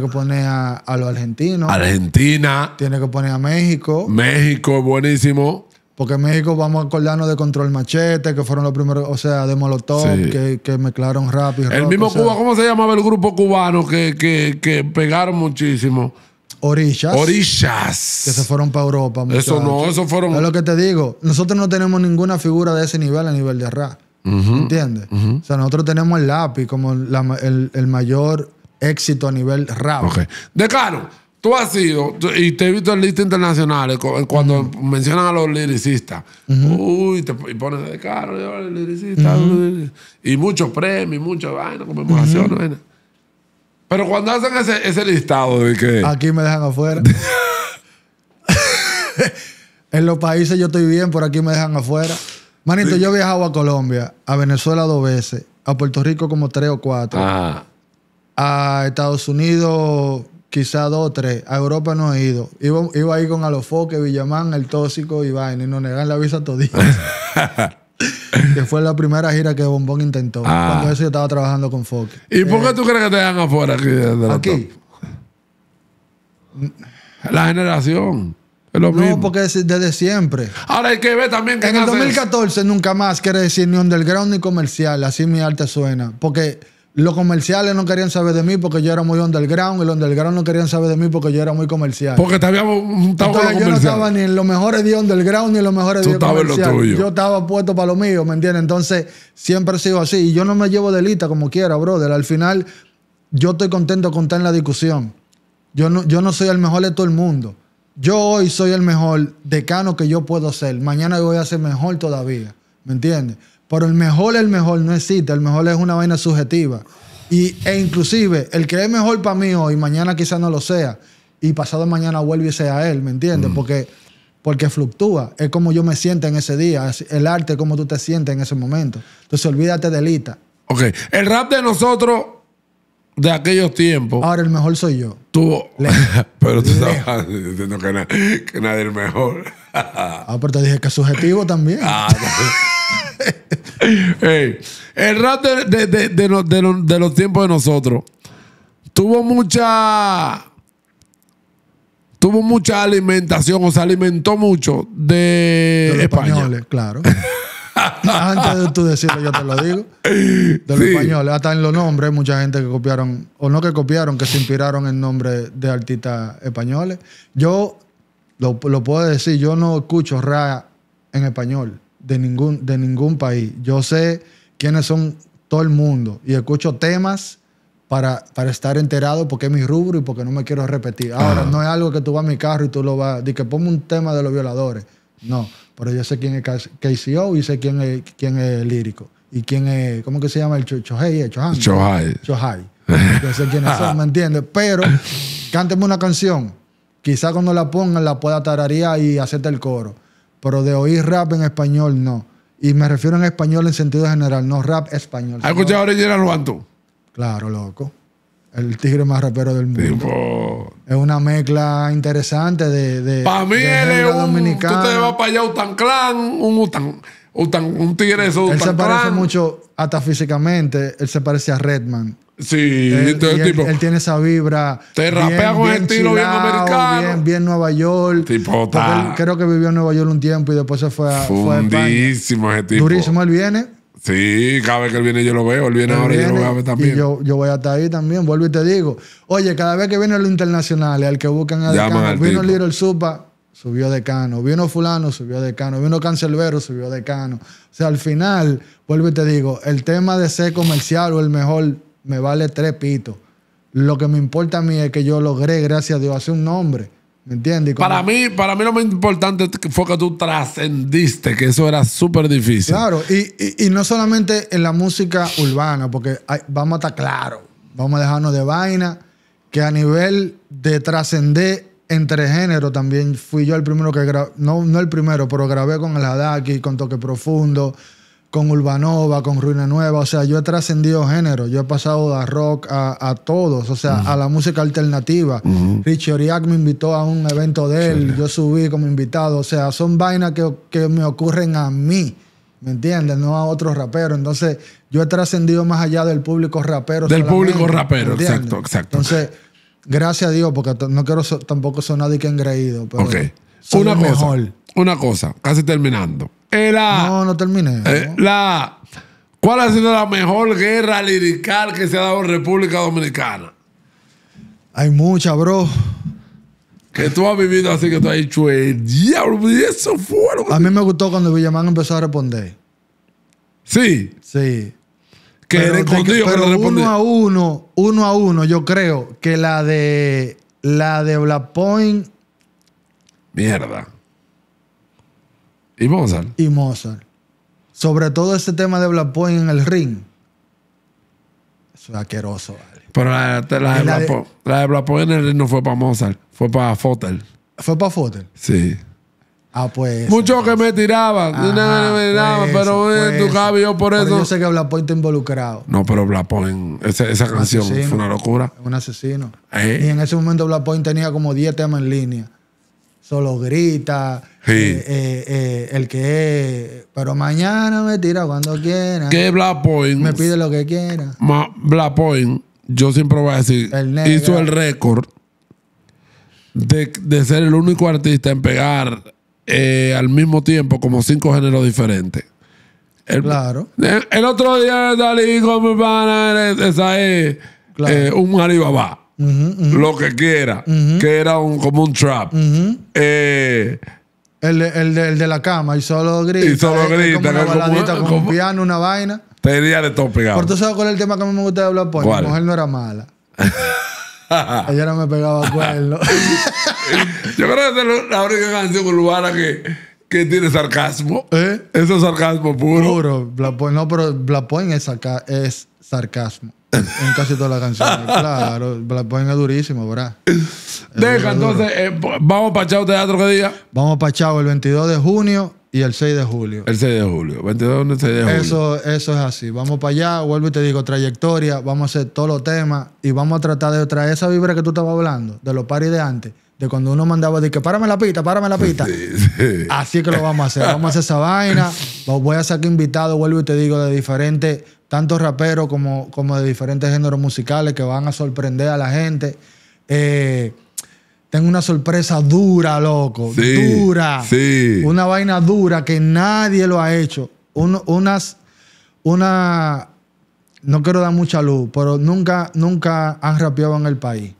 que poner, a, los argentinos. Argentina. Tienes que poner a México. México buenísimo. Porque en México vamos a acordarnos de Control Machete, que fueron los primeros, o sea, de Molotov, que, mezclaron rap y El mismo Cuba, ¿cómo se llamaba el grupo cubano que, pegaron muchísimo? Orillas. Orillas. Que se fueron para Europa. Eso no, eso fueron. Es lo que te digo. Nosotros no tenemos ninguna figura de ese nivel a nivel de rap. Uh ¿Entiendes? O sea, nosotros tenemos el lápiz como el, mayor éxito a nivel rap. De caro, tú has sido, y te he visto en listas internacionales, cuando mencionan a los liricistas. Uy, y pones de caro, Y muchos premios, muchas vainas, conmemoraciones, Pero cuando hacen ese, ese listado de que. Aquí me dejan afuera. en los países yo estoy bien, por aquí me dejan afuera. Manito, yo he viajado a Colombia, a Venezuela dos veces, a Puerto Rico como tres o cuatro, a Estados Unidos quizá dos o tres, a Europa no he ido. Iba, ahí con Alofoque, Villamán, El Tóxico y vaina, y nos negan la visa todita. que fue la primera gira que Bombón intentó. Ah. Cuando eso yo estaba trabajando con Foque. ¿Y por qué eh, tú crees que te dejan afuera aquí? de Aquí, La generación no, porque desde siempre. Ahora hay que ver también que En el 2014 nunca más quiere decir ni underground ni comercial. Así mi arte suena. Porque los comerciales no querían saber de mí porque yo era muy underground y los underground no querían saber de mí porque yo era muy comercial. Porque te habíamos juntado con Yo no estaba ni en los mejores de underground ni en los mejores días tuyo. Yo estaba puesto para lo mío, ¿me entiendes? Entonces siempre sigo así. Y yo no me llevo delita como quiera, brother. Al final yo estoy contento con estar en la discusión. Yo no, yo no soy el mejor de todo el mundo yo hoy soy el mejor decano que yo puedo ser. Mañana voy a ser mejor todavía. ¿Me entiendes? Pero el mejor, el mejor no existe. El mejor es una vaina subjetiva. Y, e inclusive, el que es mejor para mí hoy, mañana quizás no lo sea. Y pasado mañana vuelve y sea él, ¿me entiendes? Mm. Porque, porque fluctúa. Es como yo me siento en ese día. El arte es como tú te sientes en ese momento. Entonces, olvídate de Lita. Ok. El rap de nosotros de aquellos tiempos. Ahora el mejor soy yo. Tuvo. pero tú estabas diciendo que, nadie es el mejor. ah, pero te dije que es subjetivo también. Ah, el rap de, los tiempos de nosotros tuvo mucha. Tuvo mucha alimentación, o se alimentó mucho de, españoles, claro. Antes de tú decirlo, yo te lo digo. De los españoles. Hasta en los nombres mucha gente que copiaron, o no que copiaron, que se inspiraron en nombres de artistas españoles. Yo lo, puedo decir, yo no escucho ra en español de ningún, de ningún país. Yo sé quiénes son todo el mundo y escucho temas para, para, estar enterado porque es mi rubro y porque no me quiero repetir. Ahora, no es algo que tú vas a mi carro y tú lo vas, de que ponme un tema de los violadores. No, pero yo sé quién es KCO y sé quién es, quién es Lírico. Y quién es, ¿cómo que se llama? El Chohei, eh, Chohan. Chohai. Yo sé quién es, ¿me entiendes? Pero cánteme una canción. Quizá cuando la pongan la pueda tararía y hacerte el coro. Pero de oír rap en español, no. Y me refiero en español en sentido general, no rap español. ¿Has escuchado Original tú? Claro, loco. El tigre más rapero del mundo. Es una mezcla interesante de. para mí, él es un. Dominicana. Tú te vas para allá, Utan Clan, un Utan. Utan un tigre eso. Él se parece mucho, hasta físicamente, él se parece a Redman. Sí, él, tipo, él, tiene esa vibra. Te rapea con estilo bien americano. Bien, bien Nueva York. Tipo, tal. creo que vivió en Nueva York un tiempo y después se fue a. Fundísimo fue ese tipo. Durísimo, él viene Sí, cada vez que él viene yo lo veo, él viene ahora y yo lo veo a ver también. yo, voy hasta ahí también, vuelvo y te digo. Oye, cada vez que viene lo Internacional, al que buscan a Decano, vino Liro Little Supa, subió Decano, vino fulano, subió Decano, vino Cancelbero, subió Decano. O sea, al final, vuelvo y te digo, el tema de ser comercial o el mejor me vale tres pitos. Lo que me importa a mí es que yo logré, gracias a Dios, hacer un nombre. ¿Me entiendes? Para mí, para mí lo más importante fue que tú trascendiste, que eso era súper difícil. Claro, y, no solamente en la música urbana, porque vamos a estar claros, vamos a dejarnos de vaina, que a nivel de trascender entre género también fui yo el primero que grabé, no, no el primero, pero grabé con el Hadaki, con Toque Profundo, con Urbanova, con Ruina Nueva. O sea, yo he trascendido género. Yo he pasado de rock a, todos, o sea, a la música alternativa. Richie me invitó a un evento de él. Yo subí como invitado. O sea, son vainas que, me ocurren a mí. ¿Me entiendes? No a otros raperos. Entonces, yo he trascendido más allá del público rapero. Del público rapero, exacto, exacto. Entonces, gracias a Dios, porque no quiero tampoco sonar nadie que engreído, pero okay. Una una cosa, casi terminando. no, no terminé. Eh, la, ¿Cuál ha sido la mejor guerra lirical que se ha dado en República Dominicana? Hay mucha, bro. Que tú has vivido así que tú has dicho el eh, diablo, pues, y eso fueron. A mí me gustó cuando Villamán empezó a responder. Sí. Sí. Que pero, pero uno a uno, uno a uno, yo creo que la de la de Black Point. Mierda. Y Mozart. Y Mozart. Sobre todo ese tema de Black Point en el ring. Eso es asqueroso, vale. Pero la, de, Point en el ring no fue para Mozart, fue para Fotel. ¿Fue para Fotel? Sí. Ah, pues. Muchos que pues. me tiraban. no me tiraban, pero en tu cabello por eso. Yo sé que Blapoint está involucrado. No, pero Blapoint, esa, esa canción fue una locura. Un asesino. Eh. Y en ese momento Point tenía como 10 temas en línea solo grita. Eh, eh, eh, el que es, pero mañana me tira cuando quiera. Que Black Point. Me pide lo que quiera. Black Point, yo siempre voy a decir, hizo el récord de, ser el único artista en pegar al mismo tiempo como cinco géneros diferentes. claro. El, otro día salí con mi pana, esa es un Alibaba lo que quiera, que era un, como un trap. Eh, el, de, el, de, la cama, y solo grita. Y solo eh, grita. Como una baladita, como, un piano, una vaina. Tenía de todo pegado. Por eso sabes cuál es el tema que a mí me gusta de hablar Mi pues, mujer no era mala. Ella no me pegaba cuerno. Yo creo que es la única canción urbana que, que tiene sarcasmo. ¿Eh? Eso es sarcasmo puro. Puro. no, pero Black es sarcasmo en casi todas las canciones. claro, la ponen durísimo, ¿verdad? Deja, entonces, eh, vamos para Chao Teatro, ¿qué día? Vamos para Chao el 22 de junio y el 6 de julio. El 6 de julio, 22 6 de julio. Eso, eso es así. Vamos para allá, vuelvo y te digo, trayectoria, vamos a hacer todos los temas y vamos a tratar de traer esa vibra que tú estabas hablando, de los paris de antes, de cuando uno mandaba de que párame la pita, párame la pita. Así que lo vamos a hacer. Vamos a hacer esa vaina, voy a sacar invitados, vuelvo y te digo, de diferentes tanto raperos como, como de diferentes géneros musicales que van a sorprender a la gente. Eh, tengo una sorpresa dura, loco. dura. Una vaina dura que nadie lo ha hecho. unas, una, no quiero dar mucha luz, pero nunca, nunca han rapeado en el país.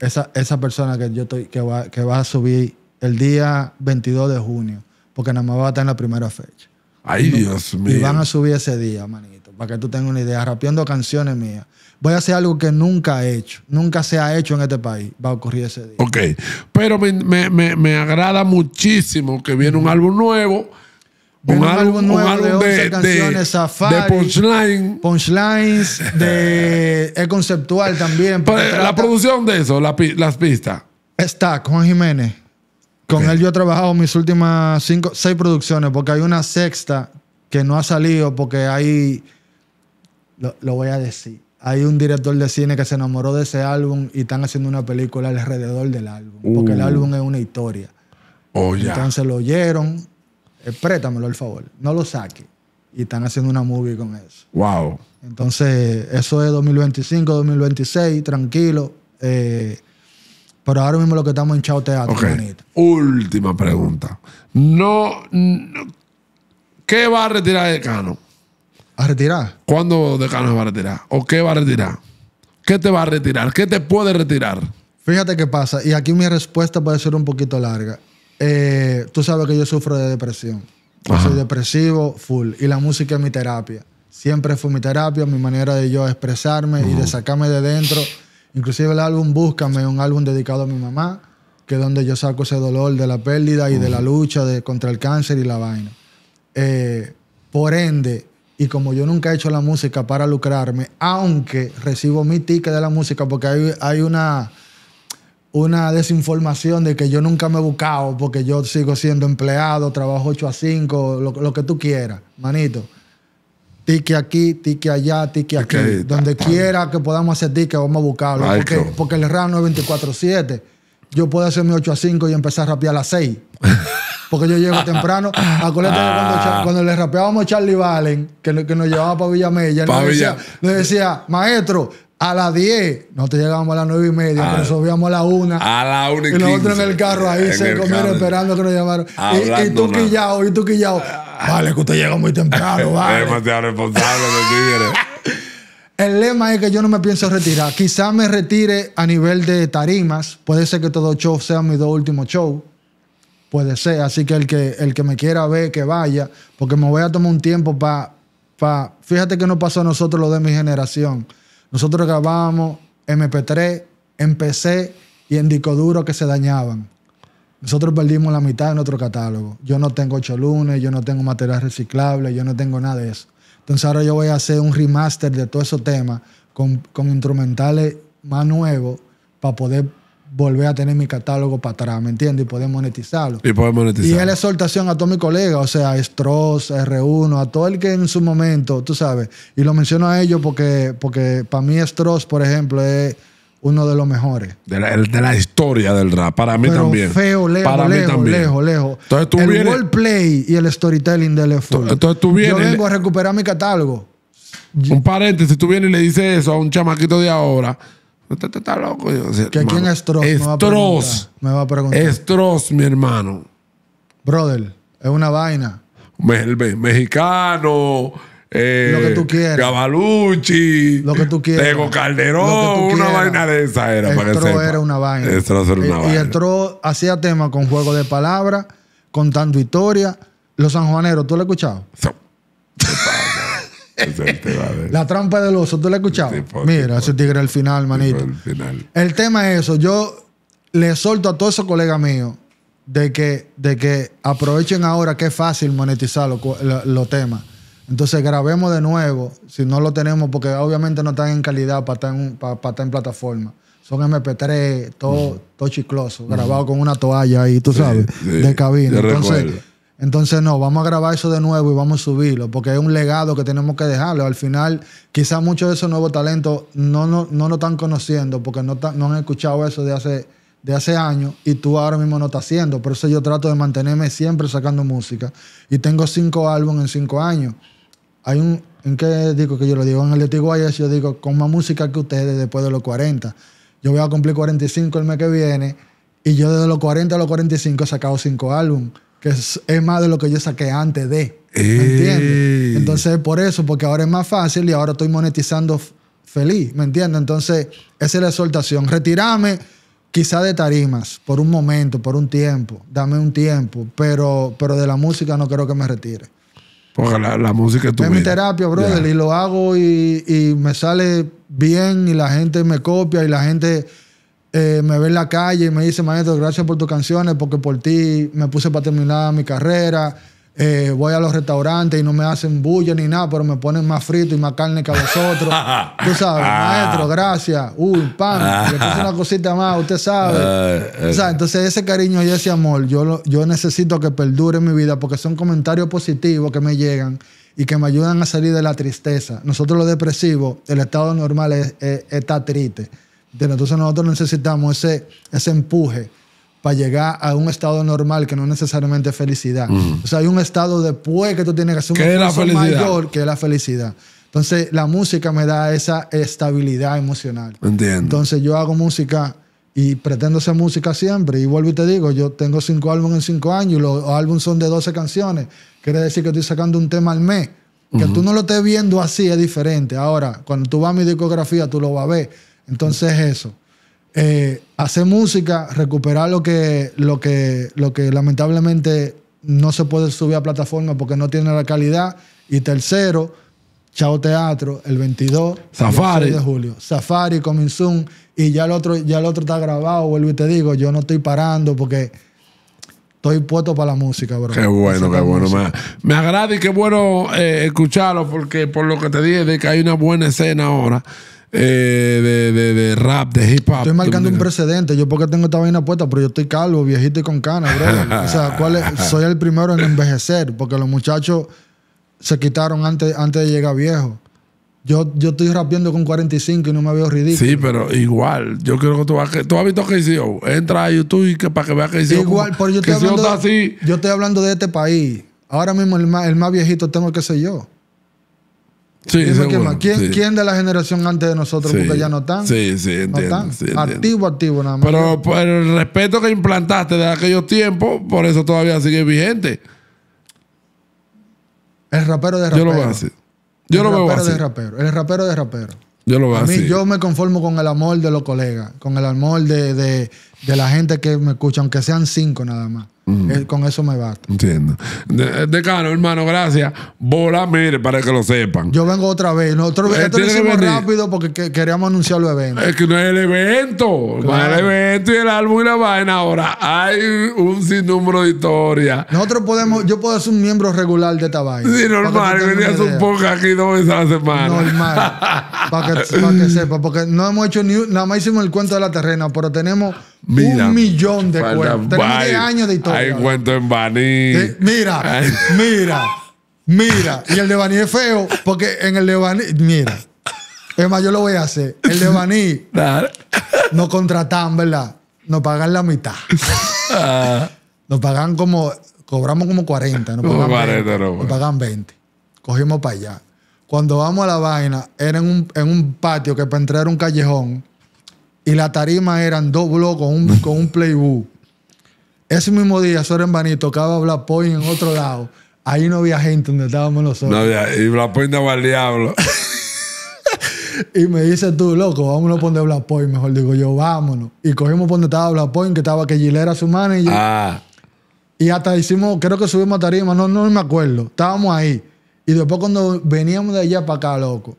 Esa, esa persona que yo estoy, que va, a subir el día 22 de junio, porque nada más va a estar en la primera fecha. Ay, Dios mío. Y van a subir ese día, manito para que tú tengas una idea, rapeando canciones mías. Voy a hacer algo que nunca he hecho, nunca se ha hecho en este país. Va a ocurrir ese día. Ok, pero me, agrada muchísimo que viene un álbum nuevo. Un, un, álbum, nuevo de, canciones, de, Safari, de punchline. punchlines, es conceptual también. Eh, la producción de eso, las pistas. Está Juan Jiménez. Con él yo he trabajado mis últimas cinco, seis producciones, porque hay una sexta que no ha salido porque hay lo, voy a decir. Hay un director de cine que se enamoró de ese álbum y están haciendo una película alrededor del álbum. Porque el uh. álbum es una historia. Oh, ya Entonces lo oyeron. Eh, préstamelo, al favor. No lo saque. Y están haciendo una movie con eso. Wow. Entonces, eso es 2025, 2026, tranquilo. Eh, pero ahora mismo lo que estamos en Chao Teatro, okay. Última pregunta. No, no, ¿Qué va a retirar de Cano? a retirar. ¿Cuándo dejará va a retirar? ¿O qué va a retirar? ¿Qué te va a retirar? ¿Qué te puede retirar? Fíjate qué pasa, y aquí mi respuesta puede ser un poquito larga. Eh, tú sabes que yo sufro de depresión. soy depresivo, full. Y la música es mi terapia. Siempre fue mi terapia, mi manera de yo expresarme y de sacarme de dentro. Inclusive el álbum Búscame, un álbum dedicado a mi mamá, que es donde yo saco ese dolor de la pérdida y de la lucha de, contra el cáncer y la vaina. Eh, por ende, y como yo nunca he hecho la música para lucrarme, aunque recibo mi ticket de la música, porque hay, una, una desinformación de que yo nunca me he buscado, porque yo sigo siendo empleado, trabajo 8 a 5, lo, que tú quieras, manito. Ticket aquí, ticket allá, ticket aquí. Donde quiera que podamos hacer ticket, vamos a buscarlo. Porque, el RAN no es 24-7. Yo puedo hacer mi 8 a 5 y empezar a rapear a las 6. porque yo llego temprano. Acuérdate cuando, ah. cuando, le rapeábamos a Charlie Valen, que, nos llevaba para Villamella, pa Villa. decía, nos decía, maestro, a las 10, nosotros llegábamos a las 9 y media, ah. pero subíamos a las 1. A la 1 y, y nosotros en el carro ahí, se comieron esperando que nos llamaran. Y, tú quillao, y tú quillao. Vale, que usted llega muy temprano, vale. demasiado responsable tigre. Eh. El lema es que yo no me pienso retirar. Quizás me retire a nivel de tarimas. Puede ser que estos dos shows sean mis dos últimos shows puede ser. Así que el que, el que me quiera ver, que vaya, porque me voy a tomar un tiempo para... fíjate que no pasó a nosotros lo de mi generación. Nosotros grabábamos MP3, en PC y en disco duro que se dañaban. Nosotros perdimos la mitad de nuestro catálogo. Yo no tengo ocho lunes, yo no tengo material reciclable, yo no tengo nada de eso. Entonces ahora yo voy a hacer un remaster de todos esos temas con, con instrumentales más nuevos para poder volver a tener mi catálogo para atrás, ¿me entiendes? Y poder monetizarlo. Y poder monetizarlo. Y es la exhortación a todos mis colegas, o sea, a Stross, R1, a todo el que en su momento, tú sabes, y lo menciono a ellos porque, porque para mí Stross, por ejemplo, es uno de los mejores. De la, historia del rap, para mí Pero también. Feo, lejos, lejos, lejos, Entonces, tú el play y el storytelling del Leful. Entonces tú vienes... Yo vengo a recuperar mi catálogo. Un paréntesis, tú vienes y le dices eso a un chamaquito de ahora Usted está loco. Yo, ¿Que quién es Stross? Stross. Me va a preguntar. Stross, mi hermano. Brother, es una vaina. mexicano. Eh, lo que tú quieres Gabaluchi. Lo que tú quieres Tego Calderón. Una vaina de esa era. Estro era una vaina. era una eh, y, vaina. Y hacía tema con juego de palabras, contando historias. Los sanjuaneros, ¿tú lo has escuchado? la trampa del oso, ¿tú la escuchabas? Mira, ese tigre al final, manito. El, final. el tema es eso. Yo le solto a todos esos colegas míos de que, de que aprovechen ahora que es fácil monetizar los temas. Entonces grabemos de nuevo, si no lo tenemos, porque obviamente no están en calidad para estar en, plataforma. Son MP3, todo, todo grabado con una toalla ahí, tú sabes, de cabina. Entonces, entonces, no, vamos a grabar eso de nuevo y vamos a subirlo, porque es un legado que tenemos que dejarlo. Al final, quizás muchos de esos nuevos talentos no, no, lo están conociendo porque no, han escuchado eso de hace, de hace años y tú ahora mismo no estás haciendo. Por eso yo trato de mantenerme siempre sacando música. Y tengo cinco álbumes en cinco años. Hay un, ¿en qué digo que yo lo digo? En el de Tiguayas yo digo, con más música que ustedes después de los 40. Yo voy a cumplir 45 el mes que viene y yo desde los 40 a los 45 he sacado cinco álbumes que es, más de lo que yo saqué antes de. ¿Me entiendes? Entonces, por eso, porque ahora es más fácil y ahora estoy monetizando feliz, ¿me entiendes? Entonces, esa es la exhortación. Retirarme quizá de tarimas por un momento, por un tiempo, dame un tiempo, pero, pero de la música no creo que me retire. Porque la, música es tu Es mi terapia, brother, y lo hago y, y me sale bien y la gente me copia y la gente eh, me ve en la calle y me dice, maestro, gracias por tus canciones, porque por ti me puse para terminar mi carrera. Eh, voy a los restaurantes y no me hacen bullo ni nada, pero me ponen más frito y más carne que a vosotros. Tú sabes, ah. maestro, gracias. Uy, pan, ah. le puse una cosita más, usted sabe. Ah, eh. entonces ese cariño y ese amor, yo, lo, yo necesito que perdure en mi vida porque son comentarios positivos que me llegan y que me ayudan a salir de la tristeza. Nosotros los depresivos, el estado normal es, es, está triste. Entonces nosotros necesitamos ese, ese empuje para llegar a un estado normal que no es necesariamente felicidad. O sea, hay un estado después que tú tienes que hacer un esfuerzo mayor que es la felicidad. Entonces la música me da esa estabilidad emocional. Entiendo. Entonces yo hago música y pretendo hacer música siempre. Y vuelvo y te digo, yo tengo cinco álbumes en cinco años y los álbumes son de 12 canciones. Quiere decir que estoy sacando un tema al mes. Que tú no lo estés viendo así es diferente. Ahora, cuando tú vas a mi discografía, tú lo vas a ver entonces eso. Eh, hacer música, recuperar lo que, lo, que, lo que lamentablemente no se puede subir a plataforma porque no tiene la calidad. Y tercero, Chao Teatro, el 22 de julio. Safari, Coming Y ya el, otro, ya el otro está grabado, vuelvo y te digo, yo no estoy parando porque estoy puesto para la música, bro. Qué bueno, qué bueno. Me, me, agrada y qué bueno eh, escucharlo porque por lo que te dije de que hay una buena escena ahora eh, de, de, rap, de hip hop. Estoy marcando un precedente. Yo porque tengo esta vaina puesta, pero yo estoy calvo, viejito y con canas, bro. o sea, ¿cuál soy el primero en envejecer, porque los muchachos se quitaron antes, antes de llegar viejo. Yo, yo estoy rapiendo con 45 y no me veo ridículo. Sí, pero igual. Yo creo que tú vas ¿Tú has visto hicieron? Entra a YouTube y que, para que veas Igual, pero yo estoy, hablando de, yo estoy hablando de este país. Ahora mismo el el más viejito tengo que ser yo quién, de la generación antes de nosotros? Porque ya no están. Sí, sí, activo, activo nada más. Pero por el respeto que implantaste de aquellos tiempos, por eso todavía sigue vigente. El rapero de rapero. Yo lo veo así. Yo el lo veo así. De rapero. El rapero de rapero. Yo lo veo a mí, Yo me conformo con el amor de los colegas, con el amor de la gente que me escucha, aunque sean cinco nada más. Mm. Eh, con eso me basta. Entiendo. decano, hermano, gracias. Bola, mire, para que lo sepan. Yo vengo otra vez. Nosotros esto eh, lo hicimos rápido porque queríamos anunciar los eventos. Es que no es el evento. no Es el evento y el álbum y la vaina. Ahora hay un sinnúmero de historias. Nosotros podemos, yo puedo ser un miembro regular de esta vaina. Sí, normal. Venías un poco aquí dos veces a la semana. Normal. para que, sepa. Porque no hemos hecho ni nada más hicimos el cuento de la terrena, pero tenemos un millón de cuentos. Tenemos años de historia. Hay cuento en Baní. mira, mira, mira. Y el de Baní es feo, porque en el de Baní, mira. Es más, yo lo voy a hacer. El de Baní nos contratan, ¿verdad? Nos pagan la mitad. Ah. Nos pagan como, cobramos como 40, nos pagan, 20, no, pagan 20. Cogimos para allá. Cuando vamos a la vaina, era en un, patio que para entrar era un callejón y la tarima eran dos bloques con un, con un playbook. Ese mismo día, Soren Baní tocaba Black Point en otro lado. Ahí no había gente donde estábamos nosotros. No había, y Black Point daba al diablo. y me dice tú, loco, vámonos a poner Black Point. Mejor digo yo, vámonos. Y cogimos por donde estaba Black Point, que estaba que Gilera su manager. Ah. Y hasta hicimos, creo que subimos a tarima, no, no me acuerdo. Estábamos ahí. Y después cuando veníamos de allá para acá, loco,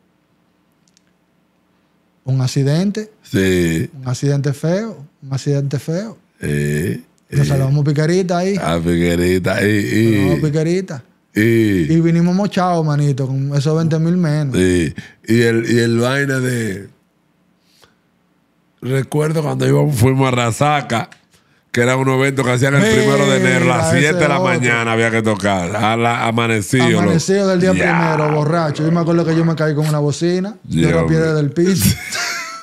un accidente. Sí. Un accidente feo, un accidente feo. Sí. Nos eh, salvamos picarita ahí. Ah, picarita. Y, y, Nos picarita. Y, y vinimos mochados, manito, con esos 20 mil menos. Y, y, el, y el vaina de... Recuerdo cuando íbamos, fuimos a Razaca, que era un evento que hacían el primero de enero, a las 7 de la mañana había que tocar, a la, amanecido. Amanecido del día primero, borracho. Yo me acuerdo que yo me caí con una bocina, yo la piedra del piso.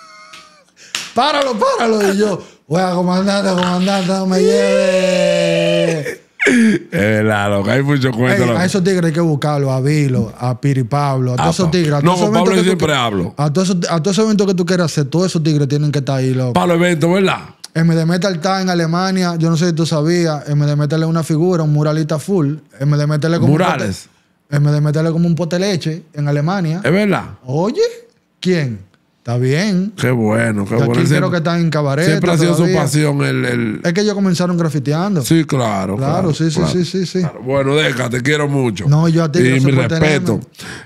páralo, páralo, y yo a comandante, comandante, no me lleve. Es verdad, Hay muchos cuentos. a esos tigres hay que buscarlos, a Vilo, a Piri Pablo, a todos esos ah, tigres. A no, con Pablo yo siempre hablo. A todos, esos, eventos que tú quieras hacer, todos esos tigres tienen que estar ahí, loco. Para los eventos, ¿verdad? MD Metal está en Alemania, yo no sé si tú sabías, MD Metal es una figura, un muralista full. MD Metal es como Murales. Un pote, MD Metal es como un pote leche en Alemania. ¿Es verdad? Oye, ¿quién? Está bien. Qué bueno, qué bueno. Siempre, creo que están en cabaret. Siempre ha sido su pasión el, Es que ellos comenzaron grafiteando. Sí, claro. Claro, claro sí, sí, sí, sí, Bueno, déjate, te quiero mucho. No, yo a ti. Y mi respeto.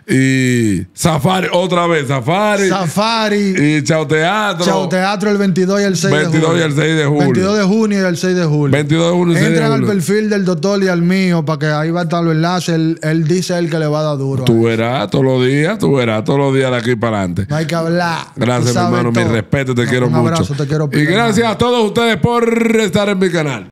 Y Safari, otra vez, Safari. Safari. Y Chao Teatro. Chao Teatro el 22 y el 6 22 de julio. y el 6 de julio. 22 de junio y el 6 de julio. 22 de junio y 6 al perfil del doctor y al mío para que ahí va a estar el enlace. Él, dice él que le va a dar duro. Tú verás todos los días, tú verás todos los días de aquí para adelante. No hay que hablar. Gracias, hermano. Mi respeto, te quiero un mucho. Abrazo, te quiero y gracias a todos ustedes por estar en mi canal.